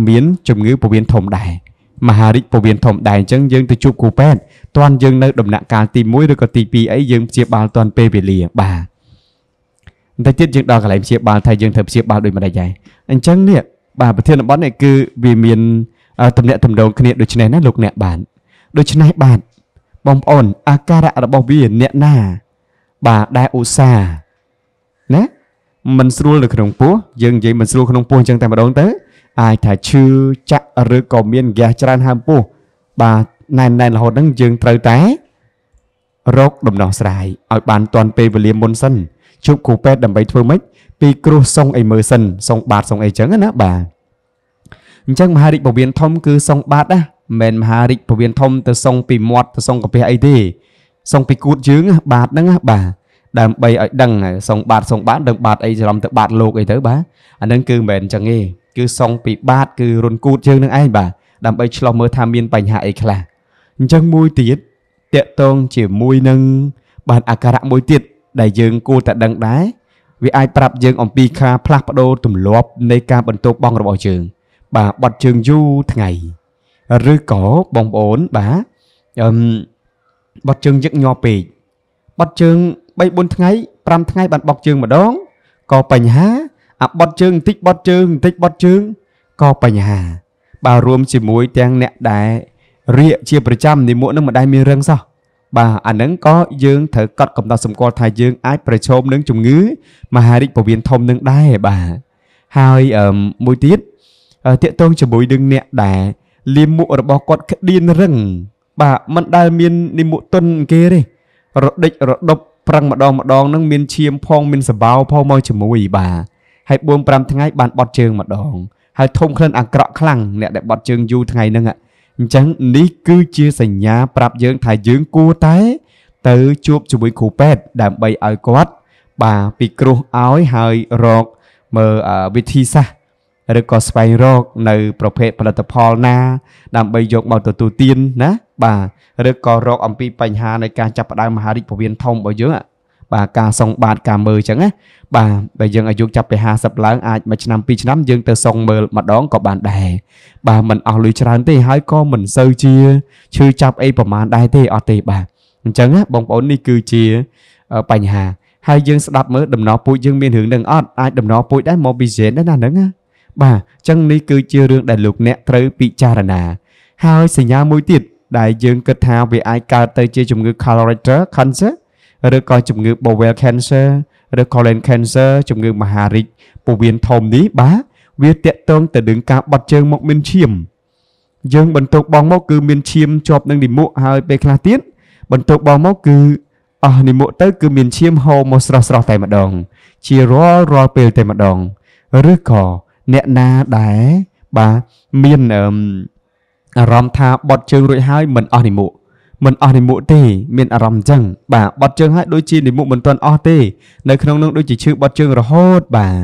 មានជំងឺពោះវៀនធំដែរមហារីកពោះវៀនធំដែរអញ្ចឹងយើងទៅជួបគ្រូពេទ្យតន់យើងនៅដំណាក់កាលទី1ឬក៏ទី2អីយើងព្យាបាលតន់ពេលវេលាបាទបន្តិចទៀតយើងដល់កន្លែងព្យាបាលថាយើងត្រូវព្យាបាលដូចម្ដេចដែរអញ្ចឹងនេះបាទប្រធានបទនេះគឺវាមានទំនាក់ទំនងគ្នាដូច្នេះណាលោកអ្នកបាទដូច្នេះបាទបងប្អូនអាការៈរបស់វាអ្នកណាបាទដែលឧស្សាហ៍ណាមិនស្រួលនៅក្នុងពោះយើងនិយាយមិនស្រួលក្នុងពោះអញ្ចឹងតែម្ដងទៅអាចថាឈឺចាក់ឬក៏មានហ្គាសច្រើនហើមពោះបាទណែនណែនរហូតហ្នឹងយើងត្រូវតែរកដំណោះស្រាយឲ្យបានទាន់ពេលវេលាមុនសិនជួបគ្រូពេទ្យដើម្បីធ្វើម៉េចពីគ្រោះសុងអីមើលសិនសុងបាតសុងអីចឹងណាបាទអញ្ចឹងមហារាជពវៀនធំគឺសុងបាតណាមិនមហារាជពវៀនធំទៅសុងពីមាត់ទៅសុងកាពះអីទេសុងពីគូតយើងបាតហ្នឹងបាទដើម្បីឲ្យដឹងសុងបាតសុងបាតដឹងបាតអីច្រឡំទៅបាតលោកអីទៅបាទអាហ្នឹងគឺមិនមែនអញ្ចឹងទេគឺសុងពីបាតគឺរុនគូតយើងនឹងឯងបាទដើម្បីឆ្លោះមើលថាមានបញ្ហាអីខ្លះអញ្ចឹងមួយទៀតតកតងជាមួយនឹងបានអាការៈមួយទៀតដែលយើងគួរតែដឹងដែរវាអាចប្រាប់យើងអំពីការផ្លាស់ប្ដូរទម្លាប់នៃការបន្ទោបបងរបស់យើង។បាទបត់ជើងយូរថ្ងៃឬក៏បងប្អូនបាទអឹមបត់ជើងយឹកញាប់ពេកបត់ជើង3 4ថ្ងៃ5ថ្ងៃបានបត់ជើងម្ដងក៏បញ្ហា អាបត់ជើងបន្តិចបត់ជើងបន្តិចបត់ជើងក៏បញ្ហា បាទរួម ជាមួយទាំងអ្នកដែលរៀកជាប្រចាំនិមក់នឹងមិនដែលមានរឹងសោះបាទអានឹងក៏យើងត្រូវកត់កំណត់សម្គាល់ថាយើងអាចប្រឈមនឹងជំងឺមហារីកពវៀនធំនឹងដែរបាទហើយមួយទៀតតាកតងជាមួយនឹងអ្នកដែលលាមមុខរបស់គាត់ក្តៀនរឹងបាទมันដែលមាននិមុតុនគេទេរដិចរដប់ប្រឹងម្ដងម្ដងនឹងមានឈាមផងមានសបោផងមកជាមួយបាទហើយ4 5ថ្ងៃបានបត់ជើងម្ដងហើយធំក្លិនអាក្រក់ខ្លាំងអ្នកដែលបត់ជើងយូរថ្ងៃហ្នឹងអញ្ចឹងនេះគឺជាសញ្ញា ប្រាប់យើងថាយើងគួរតែទៅជួបជាមួយគ្រូពេទ្យដើម្បីឲ្យគាត់បាទពិគ្រោះឲ្យហើយរកមើលវិធីសាស្ត្រឬក៏ស្វែងរកនៅប្រភេទផលិតផលណា ដើម្បីយកមកទទួលទានណាបាទឬក៏រកអំពីបញ្ហានៃការចាប់ផ្ដើមមហារីកពវៀនធំរបស់យើងបាទការសងបាតការមើលអញ្ចឹងណាបាទបើយើងអាយុចាប់ពី50ឡើងអាចមួយឆ្នាំពីរឆ្នាំយើងទៅសងមើលម្ដងក៏បានដែរបាទមិនអស់លុយច្រើន ទេហើយក៏មិនសូវជាឈឺចាប់អីប្រមាណដែរទេអត់ទេបាទអញ្ចឹងណាបងប្អូននេះគឺជា បញ្ហាហើយយើងស្ដាប់មើលដំណោពូជយើងមានរឿងនឹងអត់អាចដំណោពូជដែរមកពី gen ដែរណាហ្នឹងបាទអញ្ចឹងនេះគឺជារឿងដែលលោកអ្នកត្រូវពិចារណា ហើយសញ្ញាមួយទៀតដែលយើងគិតថាវាអាចកើតទៅជា ជំងឺ colorectal cancer ឬក៏ជំងឺ bowel cancer ឬ colon cancer ជំងឺមហារីកពោះវៀនធំនេះបាទវាតាក់ទងទៅនឹងការបាត់ជើងមកមានឈាមយើង បន្ទុកបងមកគឺមានឈាមជាប់នឹងនិមួកហើយពេលខ្លះទៀតបន្ទុកបងមកគឺអស់និមួកទៅគឺមានឈាមហូរមកស្រស់ស្រស់តែម្ដង ជារាល់រាល់ពេលតែម្ដងឬក៏អ្នកណាដែរបាទមានអារម្មណ៍ថាបត់ជើងរួចហើយមិនអស់និមក់មិនអស់និមក់ទេមានអារម្មណ៍អញ្ចឹងបាទបត់ជើងហើយដូចជានិមក់មិនទាន់អស់ទេ នៅក្នុងនោះដូចជាឈឺបត់ជើងរហូតបាទ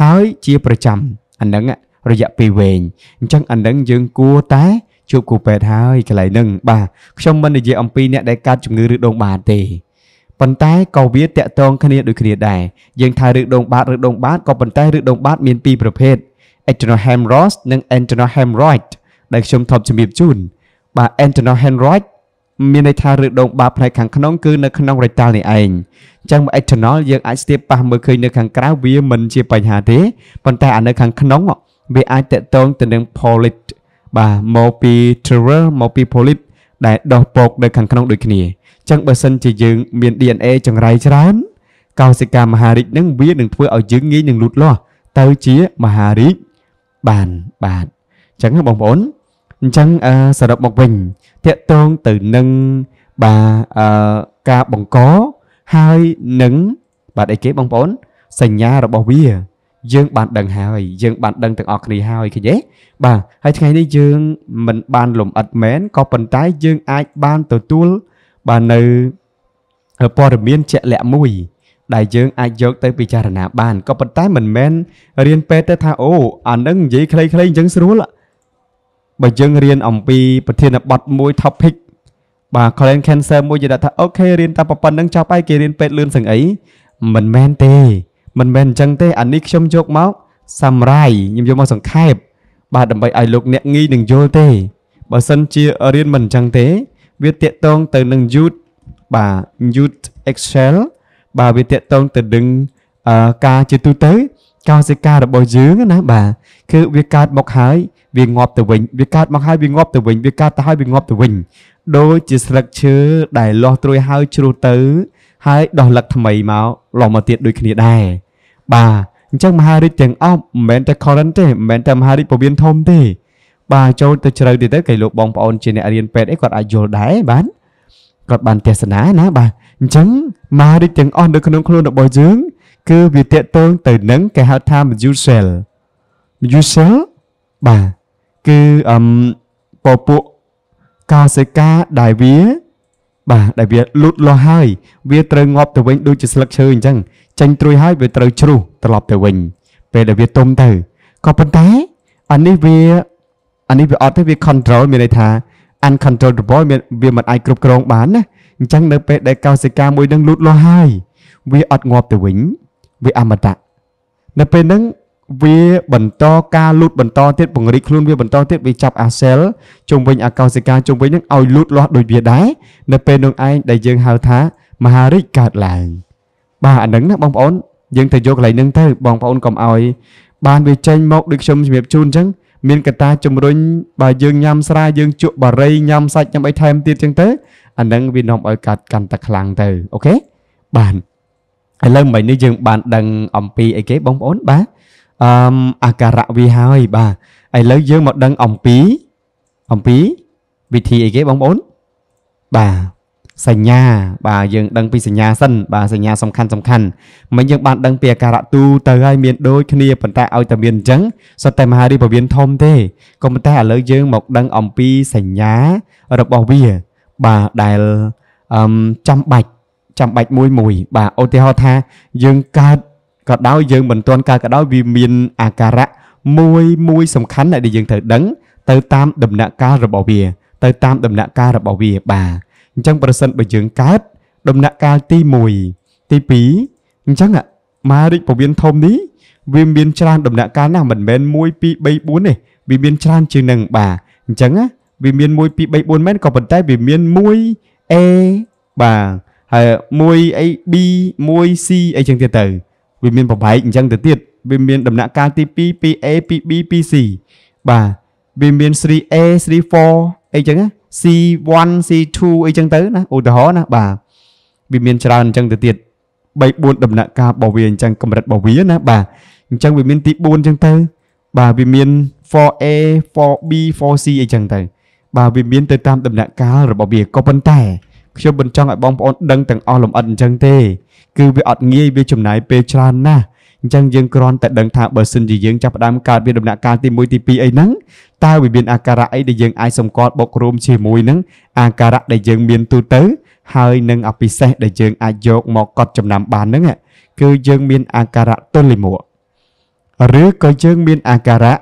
ហើយជាប្រចាំអាហ្នឹងរយៈពេលវែងអញ្ចឹងអាហ្នឹងយើង គួរតែ ជួបគូពេទ្យហើយកន្លែងហ្នឹងបាទខ្ញុំមិននិយាយអំពីអ្នកដែលកើតជំងឺឬដងបានទេប៉ុន្តែក៏វាតាក់ទងគ្នាដូចគ្នាដែរយើងថារឹកដង បាតរឹកដង បាតក៏ប៉ុន្តែរឹកដងបាតមានពីរប្រភេទ external hemorrhoids និង internal hemorrhoid ដែលខ្ញុំធ្លាប់ជំរាបជូនបាទ internal hemorrhoid មានន័យថារឹកដងបាតផ្នែកខាងក្នុងគឺនៅក្នុងរេតាល់នេះឯងអញ្ចឹង external យើងអាចស្ទាបប៉ះមើលឃើញនៅ ខាងក្រៅវា មិនជាបញ្ហាទេប៉ុន្តែអានៅខាងក្នុងវាអាចតាក់ទងទៅនឹង polyp បាទមកពី trevor មកពី polyp ដែលដុះពកនៅខាងក្នុងដូចគ្នាចឹងបើសិនជាយើងមាន DNA ចង្រៃច្រើនកោសិកាមហារីកនឹងវានឹងធ្វើឲ្យយើងងាយនឹងលូតលាស់ទៅជាមហារីកបានបាទអញ្ចឹងបងប្អូនអញ្ចឹងអឺសរុបមកវិញតកតងទៅនឹងបាទអឺការបង្កហើយនឹងបាទអីគេបងប្អូនសញ្ញារបស់វា យើងបានដឹងហើយយើងបានដឹងទាំងអស់គ្នាហើយឃើញទេបាទហើយថ្ងៃនេះយើងមិនបានលំអិតមែនក៏ប៉ុន្តែយើងអាចបានទទួលបាននៅព័ត៌មានជាក់លាក់មួយ ដែលយើង អាចយកទៅពិចារណាបានក៏ប៉ុន្តែមិនមែនរៀនពេទ្យទៅថាអូអានឹងនិយាយខ្លីៗអញ្ចឹងស្រួលបើយើងរៀនអំពីប្រធានបទមួយ topic បាទ client cancer មួយគេថាអូខេរៀនតែប៉ុណ្្នឹងចប់ហើយគេរៀនពេទ្យលឿនសឹងអីមិនមែនទេ មិនមែនអញ្ចឹងទេអានេះខ្ញុំយកមកសម្រាយខ្ញុំយកមកសង្ខេបបាទដើម្បីឲ្យលោកអ្នកងាយនឹងយល់ទេបើសិនជារៀនមិនអញ្ចឹងទេវាតកតងទៅនឹង youth បាទ youth excel បាទវាតកតងទៅនឹងការជាទូទៅកោសិការបស់យើងណា បាទគឺវាកើតមកហើយវាងាប់ទៅវិញ វាកើតមកហើយវាងាប់ទៅវិញវាកើតទៅហើយវាងាប់ទៅវិញដូចជាស្លឹកឈើដែលលាស់ត្រួយហើយជ្រុះទៅហើយដោះលឹកថ្មីមកលាស់មកទៀតដូចគ្នាដែរបាទអញ្ចឹងមហារាជទាំងអស់មិនមែនតែ current ទេមិនមែនតែមហារាជពវៀនធំទេបាទចូលទៅជ្រៅទៀតទៅគេលោកបងប្អូនជាអ្នករៀនពេទ្យអីគាត់អាចយល់ដែរបាទគាត់បានទេសនាណា បាទអញ្ចឹងម៉ារីកទាំងអស់នៅក្នុងខ្លួនរបស់យើងគឺវាតេតងទៅនឹងគេហៅថា module cell module cell បាទគឺអឹមពពួកកោសិកាដែលវា បាទដែលវាលូតលាស់ហើយវាត្រូវងាប់ទៅវិញដូចជាស្លឹកឈើអញ្ចឹងចេញត្រួយហើយវាត្រូវជ្រុះត្រឡប់ទៅវិញពេលដែលវាទុំទៅក៏ប៉ុន្តែអានេះវាអានេះវាអត់ទេវា control មានន័យថា uncontrollable វាមិនអាចគ្រប់គ្រងបានណាអញ្ចឹងនៅពេលដែលកោសិកាមួយនឹងលូតលាស់ហើយវាអត់ងាប់ទៅវិញវាអមតៈនៅពេលហ្នឹងវាបន្តការលូតបន្តទៀតពង្រីកខ្លួនវាបន្តទៀតវាចាប់អាសែលជុំវិញអាកោសិកាជុំវិញនឹងឲ្យលូតលាស់ដូចវាដែរនៅពេលនឹងឯងដែលយើងហៅថាមហារិច្ចកើតឡើងបាទអាហ្នឹងណាបងប្អូនយើងទៅយកកន្លែងហ្នឹងទៅបងប្អូនកុំឲ្យបានវាចេញមកដូចខ្ញុំជំរាបជូនអញ្ចឹងមានកត្តាជំរុញបើយើងញ៉ាំស្រាយើងជក់បារីញ៉ាំសាច់ញ៉ាំអីថែមទៀតចឹងទៅអានឹងវានាំឲ្យកាត់កាន់តែខ្លាំងទៅអូខេបានឥឡូវមិញនេះយើង បានដឹងអំពីអីគេបងប្អូនបាទអឺអាការៈវាហើយបាទឥឡូវយើងមកដឹងអំពីអំពីវិធីអីគេបងប្អូនបាទសញ្ញា បាទយើងដឹងពីសញ្ញាសិនបាទសញ្ញាសំខាន់សំខាន់មិញយើងបានដឹងពីអាការៈទូទៅហើយមានដូចគ្នាប៉ុន្តែឲ្យតែមានអញ្ចឹងសុទ្ធតែមហារីពវៀនធំទេក៏ប៉ុន្តែឥឡូវយើងមកដឹងអំពីសញ្ញារបស់វាបាទដែលអឹមចាំបាច់ចាំបាច់មួយមួយ បាទឧទាហរណ៍ថា យើងកើតក៏ដោយយើងមិនទាន់កើតក៏ដោយវាមានអាការៈមួយមួយសំខាន់ដែលយើងត្រូវដឹង ទៅតាមដំណាក់កាលរបស់វា ទៅតាមដំណាក់កាលរបស់វាបាទអញ្ចឹងប្រសិនបើយើងកើតដំណាក់កាលទី1ទី2អញ្ចឹងម៉ារិចពវៀនធំនេះវាមានច្រើនដំណាក់កាលណាស់មិនមែន1 2 3 4ទេវាមានច្រើនជាងនឹងបាទអញ្ចឹងណាវាមាន1 2 3 4មែនក៏ប៉ុន្តែវាមាន1 A បាទហើយ1 A B 1 C អីចឹងទៀតទៅវាមានប្របែកអញ្ចឹងទៅទៀតវាមានដំណាក់កាលទី2 2A 2B 2C បាទវាមាន 3A 3 4អីចឹងណា C1 C2 អីចឹងទៅណាឧទាហរណ៍ណាបាទវាមានច្រើនអញ្ចឹងទៅទៀត3 4ដំណាក់កាលរបស់វាអញ្ចឹងកម្រិតរបស់វា ណាបាទអញ្ចឹងវាមានទី4អញ្ចឹងទៅបាទវាមាន 4A 4B 4C អីចឹងទៅបាទវាមានទៅតាមដំណាក់កាលរបស់វាក៏ប៉ុន្តែ ខ្ញុំបញ្ចង់ឲ្យបងប្អូនដឹងទាំងអស់លំអិតអញ្ចឹងទេ គឺវាអត់ងាយវាចំណាយពេលច្រើនណាស់អញ្ចឹងយើងគ្រាន់តែដឹងថាបើសិនជាយើងចាប់ផ្ដើមកើតមានដំណាក់កាលទី1ទី2អីហ្នឹងតើវាមានអាការៈអីដែលយើងអាចសម្គាល់បូករួមជាមួយនឹងអាការៈដែលយើងមានទូទៅហើយនឹងអពិសេសដែលយើងអាចយក មកកត់ចំណាំបានហ្នឹងគឺយើងមានអាការៈទល់លិមួកឬក៏យើង មានអាការៈ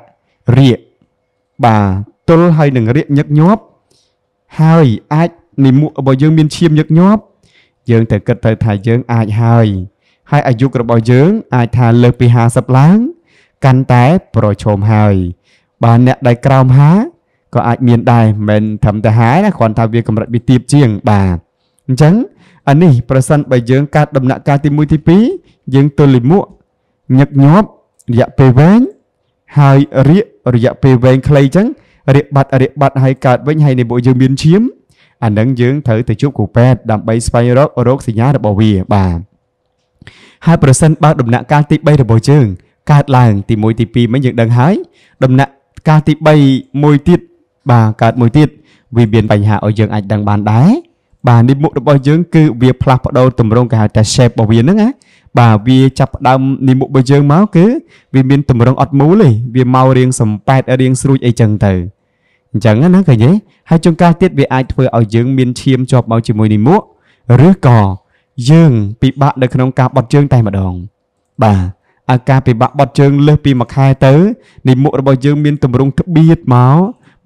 រាកបាទទល់ហើយនឹងរាកញឹកញាប់ហើយអាចនិមួករបស់យើងមានឈាមញឹកញាប់យើងត្រូវគិតទៅថាយើងអាចហើយហើយអាយុរបស់យើងអាចថាលើសពី50ឡើង កាន់តែប្រឈមហើយបើអ្នកដែលក្រោម50ក៏អាចមានដែរមិនត្រឹមតែ50ណាគ្រាន់ថាវាកម្រិតវាទាបជាងបាទអញ្ចឹងអានេះ ប្រសិនបើយើងកាត់ដំណាក់កាលទី1ទី2យើងទល់លិមួកញឹកញាប់រយៈពេលវែងហើយរៀករយៈពេលវែងខ្លីអញ្ចឹងរៀបបាត់រៀបបាត់ហើយកើតវិញហើយនៃពួកយើងមានឈាមអានឹងយើងត្រូវទៅជួបគ្រូពេទ្យដើម្បីស្វែងរករោគសញ្ញារបស់វាបាទហើយប្រសិនបើដំណាក់កាលទី3របស់យើងកើតឡើងទី1ទី2មិញយើងដឹងហើយ ដំណាក់កាលទី3មួយទៀតបាទកើតមួយទៀតវាមានបញ្ហាឲ្យយើងអាចដឹងបានដែរបាទនិមិត្តរបស់យើងគឺវាផ្លាស់ប្ដូរទម្រង់គេហៅថា shape របស់វាហ្នឹងណាបាទវាចាប់ផ្ដើមនិមិត្តរបស់យើងមកគឺ វាមានទម្រង់អត់មូលទេវាមករៀងសំប៉ែតរៀងស្រួចអីចឹងទៅអញ្ចឹងណាឃើញទេហើយចុងកាលទៀតវាអាចធ្វើឲ្យយើងមានឈាមជាប់មកជាមួយនិមិត្តឬក៏យើងពិបាក នៅក្នុងការបត់ជើងតែម្ដង បាទអាការពិបាកបត់ជើងលើសពីមួយខែទៅនិមុខរបស់យើងមានទម្រង់ក្បៀតមក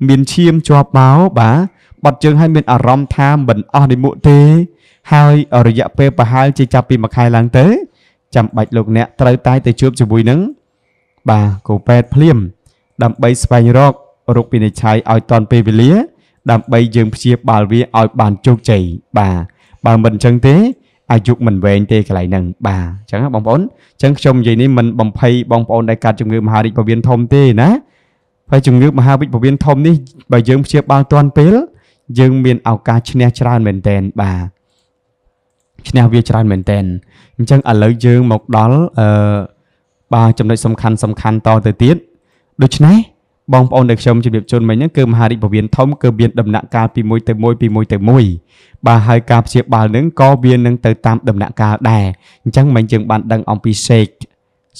មានឈាមជាប់មកបាទបត់ជើងហើយមានអារម្មណ៍ថាមិនអស់និមុខទេ ហើយរយៈពេលប្រហែលជាចាប់ពីមួយខែឡើងទៅចាំបាច់លោកអ្នកត្រូវតែទៅជួបជាមួយនឹងបាទគូពេទ្យភ្លាមដើម្បីស្វែងរករោគវិនិច្ឆ័យឲ្យតាន់ពេលវេលា ដើម្បីយើងព្យាបាលវាឲ្យបានជោគជ័យបាទបើមិនអញ្ចឹងទេអាយុមិនវែងទេកន្លែងហ្នឹងបាទអញ្ចឹងបងប្អូនអញ្ចឹងខ្ញុំនិយាយនេះមិនបំភ័យបងប្អូនដែលកើតជំងឺមហារីកពោះវៀនធំទេណាហើយជំងឺមហារីកពោះវៀនធំនេះបើយើងព្យាបាលទាន់ពេលយើងមានឱកាសឈ្នះច្រើនមែនតែនបាទឈ្នះវាច្រើនមែនតែនអញ្ចឹងឥឡូវយើងមកដល់អឺបាទចំណុចសំខាន់សំខាន់តទៅទៀតដូច្នេះបងប្អូនដែលខ្ញុំជម្រាបជូនមិញហ្នឹងគឺមហារីកពវៀនធំគឺមានដំណាក់កាលពីមួយទៅមួយពីមួយទៅមួយបាទហើយការព្យាបាលហ្នឹងក៏វានឹងទៅតាមដំណាក់កាលដែរអញ្ចឹងមិញយើងបានដឹងអំពីសេក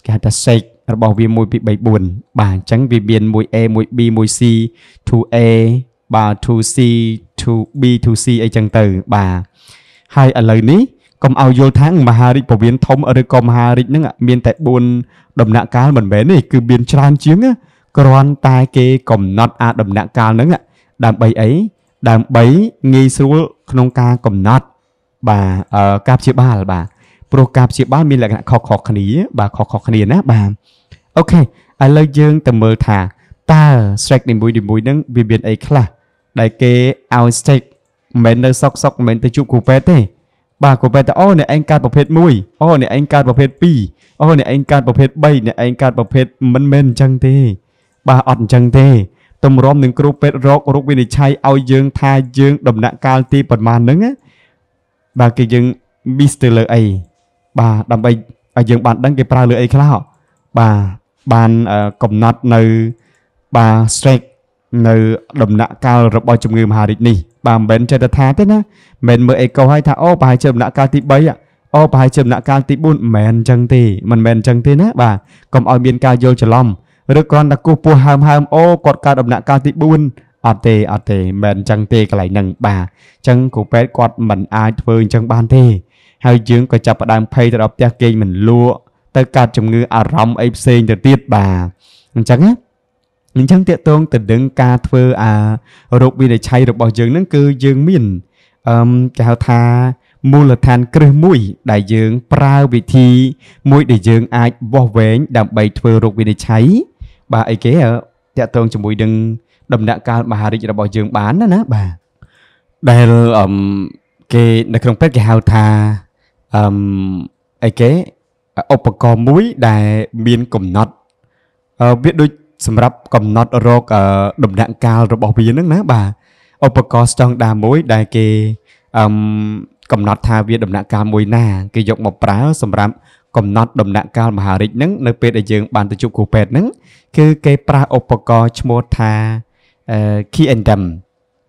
គេហៅថាសេករបស់វា1 2 3 4បាទអញ្ចឹងវាមាន 1A 1B 1C 2A បាទ 2C 2B 2C អីចឹងទៅបាទហើយឥឡូវនេះកុំឲ្យយល់ថាមហារាជពវៀនធំឬក៏មហារាជហ្នឹងមានតែ4ដំណាក់កាលមិនមែនទេគឺមានច្រើនជាងណាគ្រាន់តែគេកំណត់អាដំណាក់កាលហ្នឹងដើម្បីអីដើម្បីងាយស្រួលក្នុងការកំណត់បាទការព្យាបាលបាទព្រោះការព្យាបាលមានលក្ខណៈខុសៗគ្នា បាទខុសៗគ្នាណាបាទអូខេឥឡូវយើងទៅមើលថាតើ streak នីមួយៗហ្នឹងវាមានអីខ្លះដែលគេឲ្យ streak មិនមែននៅសុកសុកមិនមែនទៅជួបគ្រូពេទ្យទេ បាទគ្រូពេទ្យតអូអ្នកឯងកើតប្រភេទ1អូអ្នកឯងកើតប្រភេទ2អូអ្នកឯងកើតប្រភេទ3អ្នកឯងកើតប្រភេទមិនមែនអញ្ចឹងទេបាទអត់អញ្ចឹងទេតម្រាំនឹងគ្រូពេទ្យរករោគវិនិច្ឆ័យឲ្យយើងថាយើងដំណាក់កាលទីប្រមាណហ្នឹងបាទគេយើងមីសទៅលើអីបាទដើម្បីឲ្យយើងបានដឹងគេប្រើលើអីខ្លះបាទបានកំណត់នៅបាទ strength នៅដំណាក់កាលរបស់ជំងឺមហារីកនេះបាទមិនមែនចេះតែថាទេណាមិនមែនមើលអីកុសឲ្យថាអូប្រហែលជាដំណាក់កាលទី3អូប្រហែលជាដំណាក់កាលទី4មិនមែនអញ្ចឹងទេមិនមែនអញ្ចឹងទេណាបាទកុំឲ្យមានការយល់ច្រឡំឬគ្រាន់តែគោះពោះហើមហើមអូគាត់កើតដំណាក់កាលទី4អត់ទេអត់ទេមិនអញ្ចឹងទេកន្លែងហ្នឹងបាទអញ្ចឹងគ្រូពេទ្យគាត់មិនអាចធ្វើអញ្ចឹងបានទេហើយយើងក៏ចាប់ផ្ដើមភ័យទៅដល់ផ្ទះគេមិនលក់ទៅកាត់ជំងឺអារម្មណ៍អីផ្សេងទៅទៀតបាទអញ្ចឹងណាអញ្ចឹងតកតងទៅនឹងការធ្វើអារោគវិនិច្ឆ័យរបស់យើងនឹងគឺយើងមានអឹមគេហៅថាមូលដ្ឋានគ្រឹះមួយដែលយើងប្រើវិធីមួយដែលយើងអាចវាស់វែងដើម្បីធ្វើរោគវិនិច្ឆ័យបាទអីគេតាក់ទងជាមួយនឹងដំណាក់កាលមហារាជរបស់យើងបានណាណាបាទដែលអឹមគេនៅក្នុងពេទ្យគេហៅថាអឹមអីគេឧបករណ៍មួយដែលមានកំណត់វាដូចសម្រាប់កំណត់រក ដំណាក់កាលរបស់វានឹងណា បាទឧបករណ៍ស្តង់ដារមួយដែលគេអឹមកំណត់ថាវាដំណាក់កាលមួយណា គេយកមកប្រើសម្រាប់កំណត់ដំណាក់កាលមហារាជហ្នឹងនៅពេលដែលយើងបានទៅជួបគ្រូពេទ្យហ្នឹងគឺគេប្រើឧបករណ៍ឈ្មោះថា K&M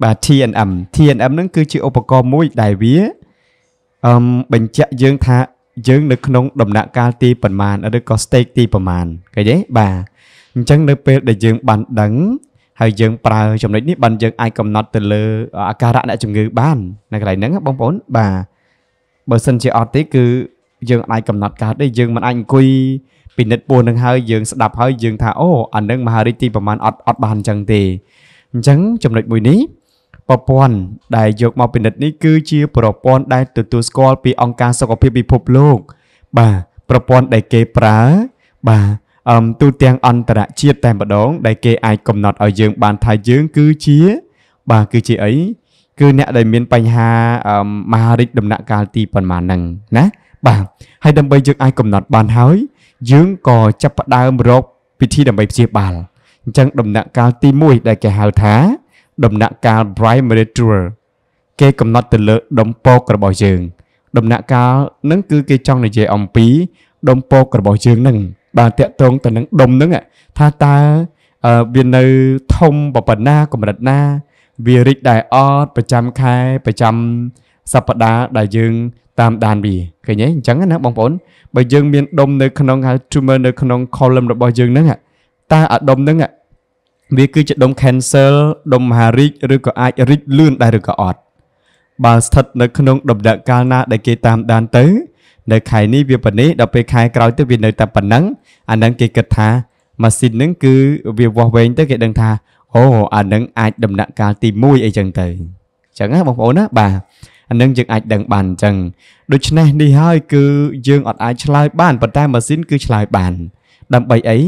បាទ TNM TNM ហ្នឹងគឺជាឧបករណ៍មួយដែលវាអឹមបញ្ជាក់យើងថាយើងនៅក្នុងដំណាក់កាលទីប្រមាណឬក៏ stake ទីប្រមាណឃើញទេបាទអញ្ចឹងនៅពេលដែលយើងបានដឹងហើយយើងប្រើចំណុចនេះបានយើងអាចកំណត់ទៅលើអាការៈអ្នកជំងឺបាន នៅកន្លែងហ្នឹងបងប្អូនបាទបើសិនជាអត់ទេគឺយើងអាចកំណត់កើតទេយើងមិនអាចអង្គុយពិនិត្យពោះនឹងហើយយើងស្ដាប់ហើយយើងថាអូអានឹងមហារាជទីប្រមាណអត់អត់បានអញ្ចឹងទេអញ្ចឹងចំណុចមួយនេះប្រព័ន្ធដែលយកមកពិនិត្យនេះគឺជាប្រព័ន្ធដែលទទួលស្គាល់ពីអង្គការសុខភាពពិភពលោកបាទប្រព័ន្ធដែលគេប្រើបាទអឹមទូទាំងអន្តរជាតិតែម្ដងដែលគេអាចកំណត់ឲ្យយើងបានថាយើងគឺជាបាទគឺជាអីគឺអ្នកដែលមានបញ្ហាមហារិទ្ធដំណាក់កាលទីប៉ុន្មានហ្នឹងណាបាទហើយដើម្បីយើងអាចកំណត់បានហើយ យើងក៏ចាប់ផ្ដើមរកពិធីដើម្បីព្យាបាលអញ្ចឹងដំណាក់កាលទី1ដែលគេហៅថាដំណាក់កាល primary tour គេកំណត់ទៅលើដំពករបស់យើង ដំណាក់កាលនឹងគឺគេចង់និយាយអំពីដំពករបស់យើងនឹងបាទតកតងទៅនឹងដុំនឹងថាតើវានៅធំប៉ុណ្ណាកម្រិតណា វារិចដែរអត់ប្រចាំខែប្រចាំសព្ទាដែលយើងតាមដានវាឃើញទេអញ្ចឹងណាបងប្អូនបើយើងមានដុំនៅក្នុងហៅ tumor នៅក្នុង column របស់យើងហ្នឹងតើអាដុំហ្នឹងវាគឺជាដុំ cancer ដុំមហារីកឬក៏អាចរីកលឿនដែរឬក៏អត់បើស្ថិតនៅក្នុងដំណាក់កាលណា ដែលគេតាមដានទៅនៅខែនេះវាប៉ុណ្នេះដល់ពេលខែក្រោយទៅវានៅ តែប៉ុណ្ណឹងអាហ្នឹងគេគិតថាម៉ាស៊ីនហ្នឹងគឺវាវាស់វែងទៅគេដឹងថាអូអាហ្នឹងអាចដំណាក់កាលទី1អីចឹងទៅអញ្ចឹងណាបងប្អូនណាបាទអានឹងយើងអាចដឹងបានអញ្ចឹងដូច្នេះនេះហើយគឺយើងអត់អាចឆ្លើយបានប៉ុន្តែម៉ាស៊ីនគឺឆ្លើយបាន ដើម្បីអី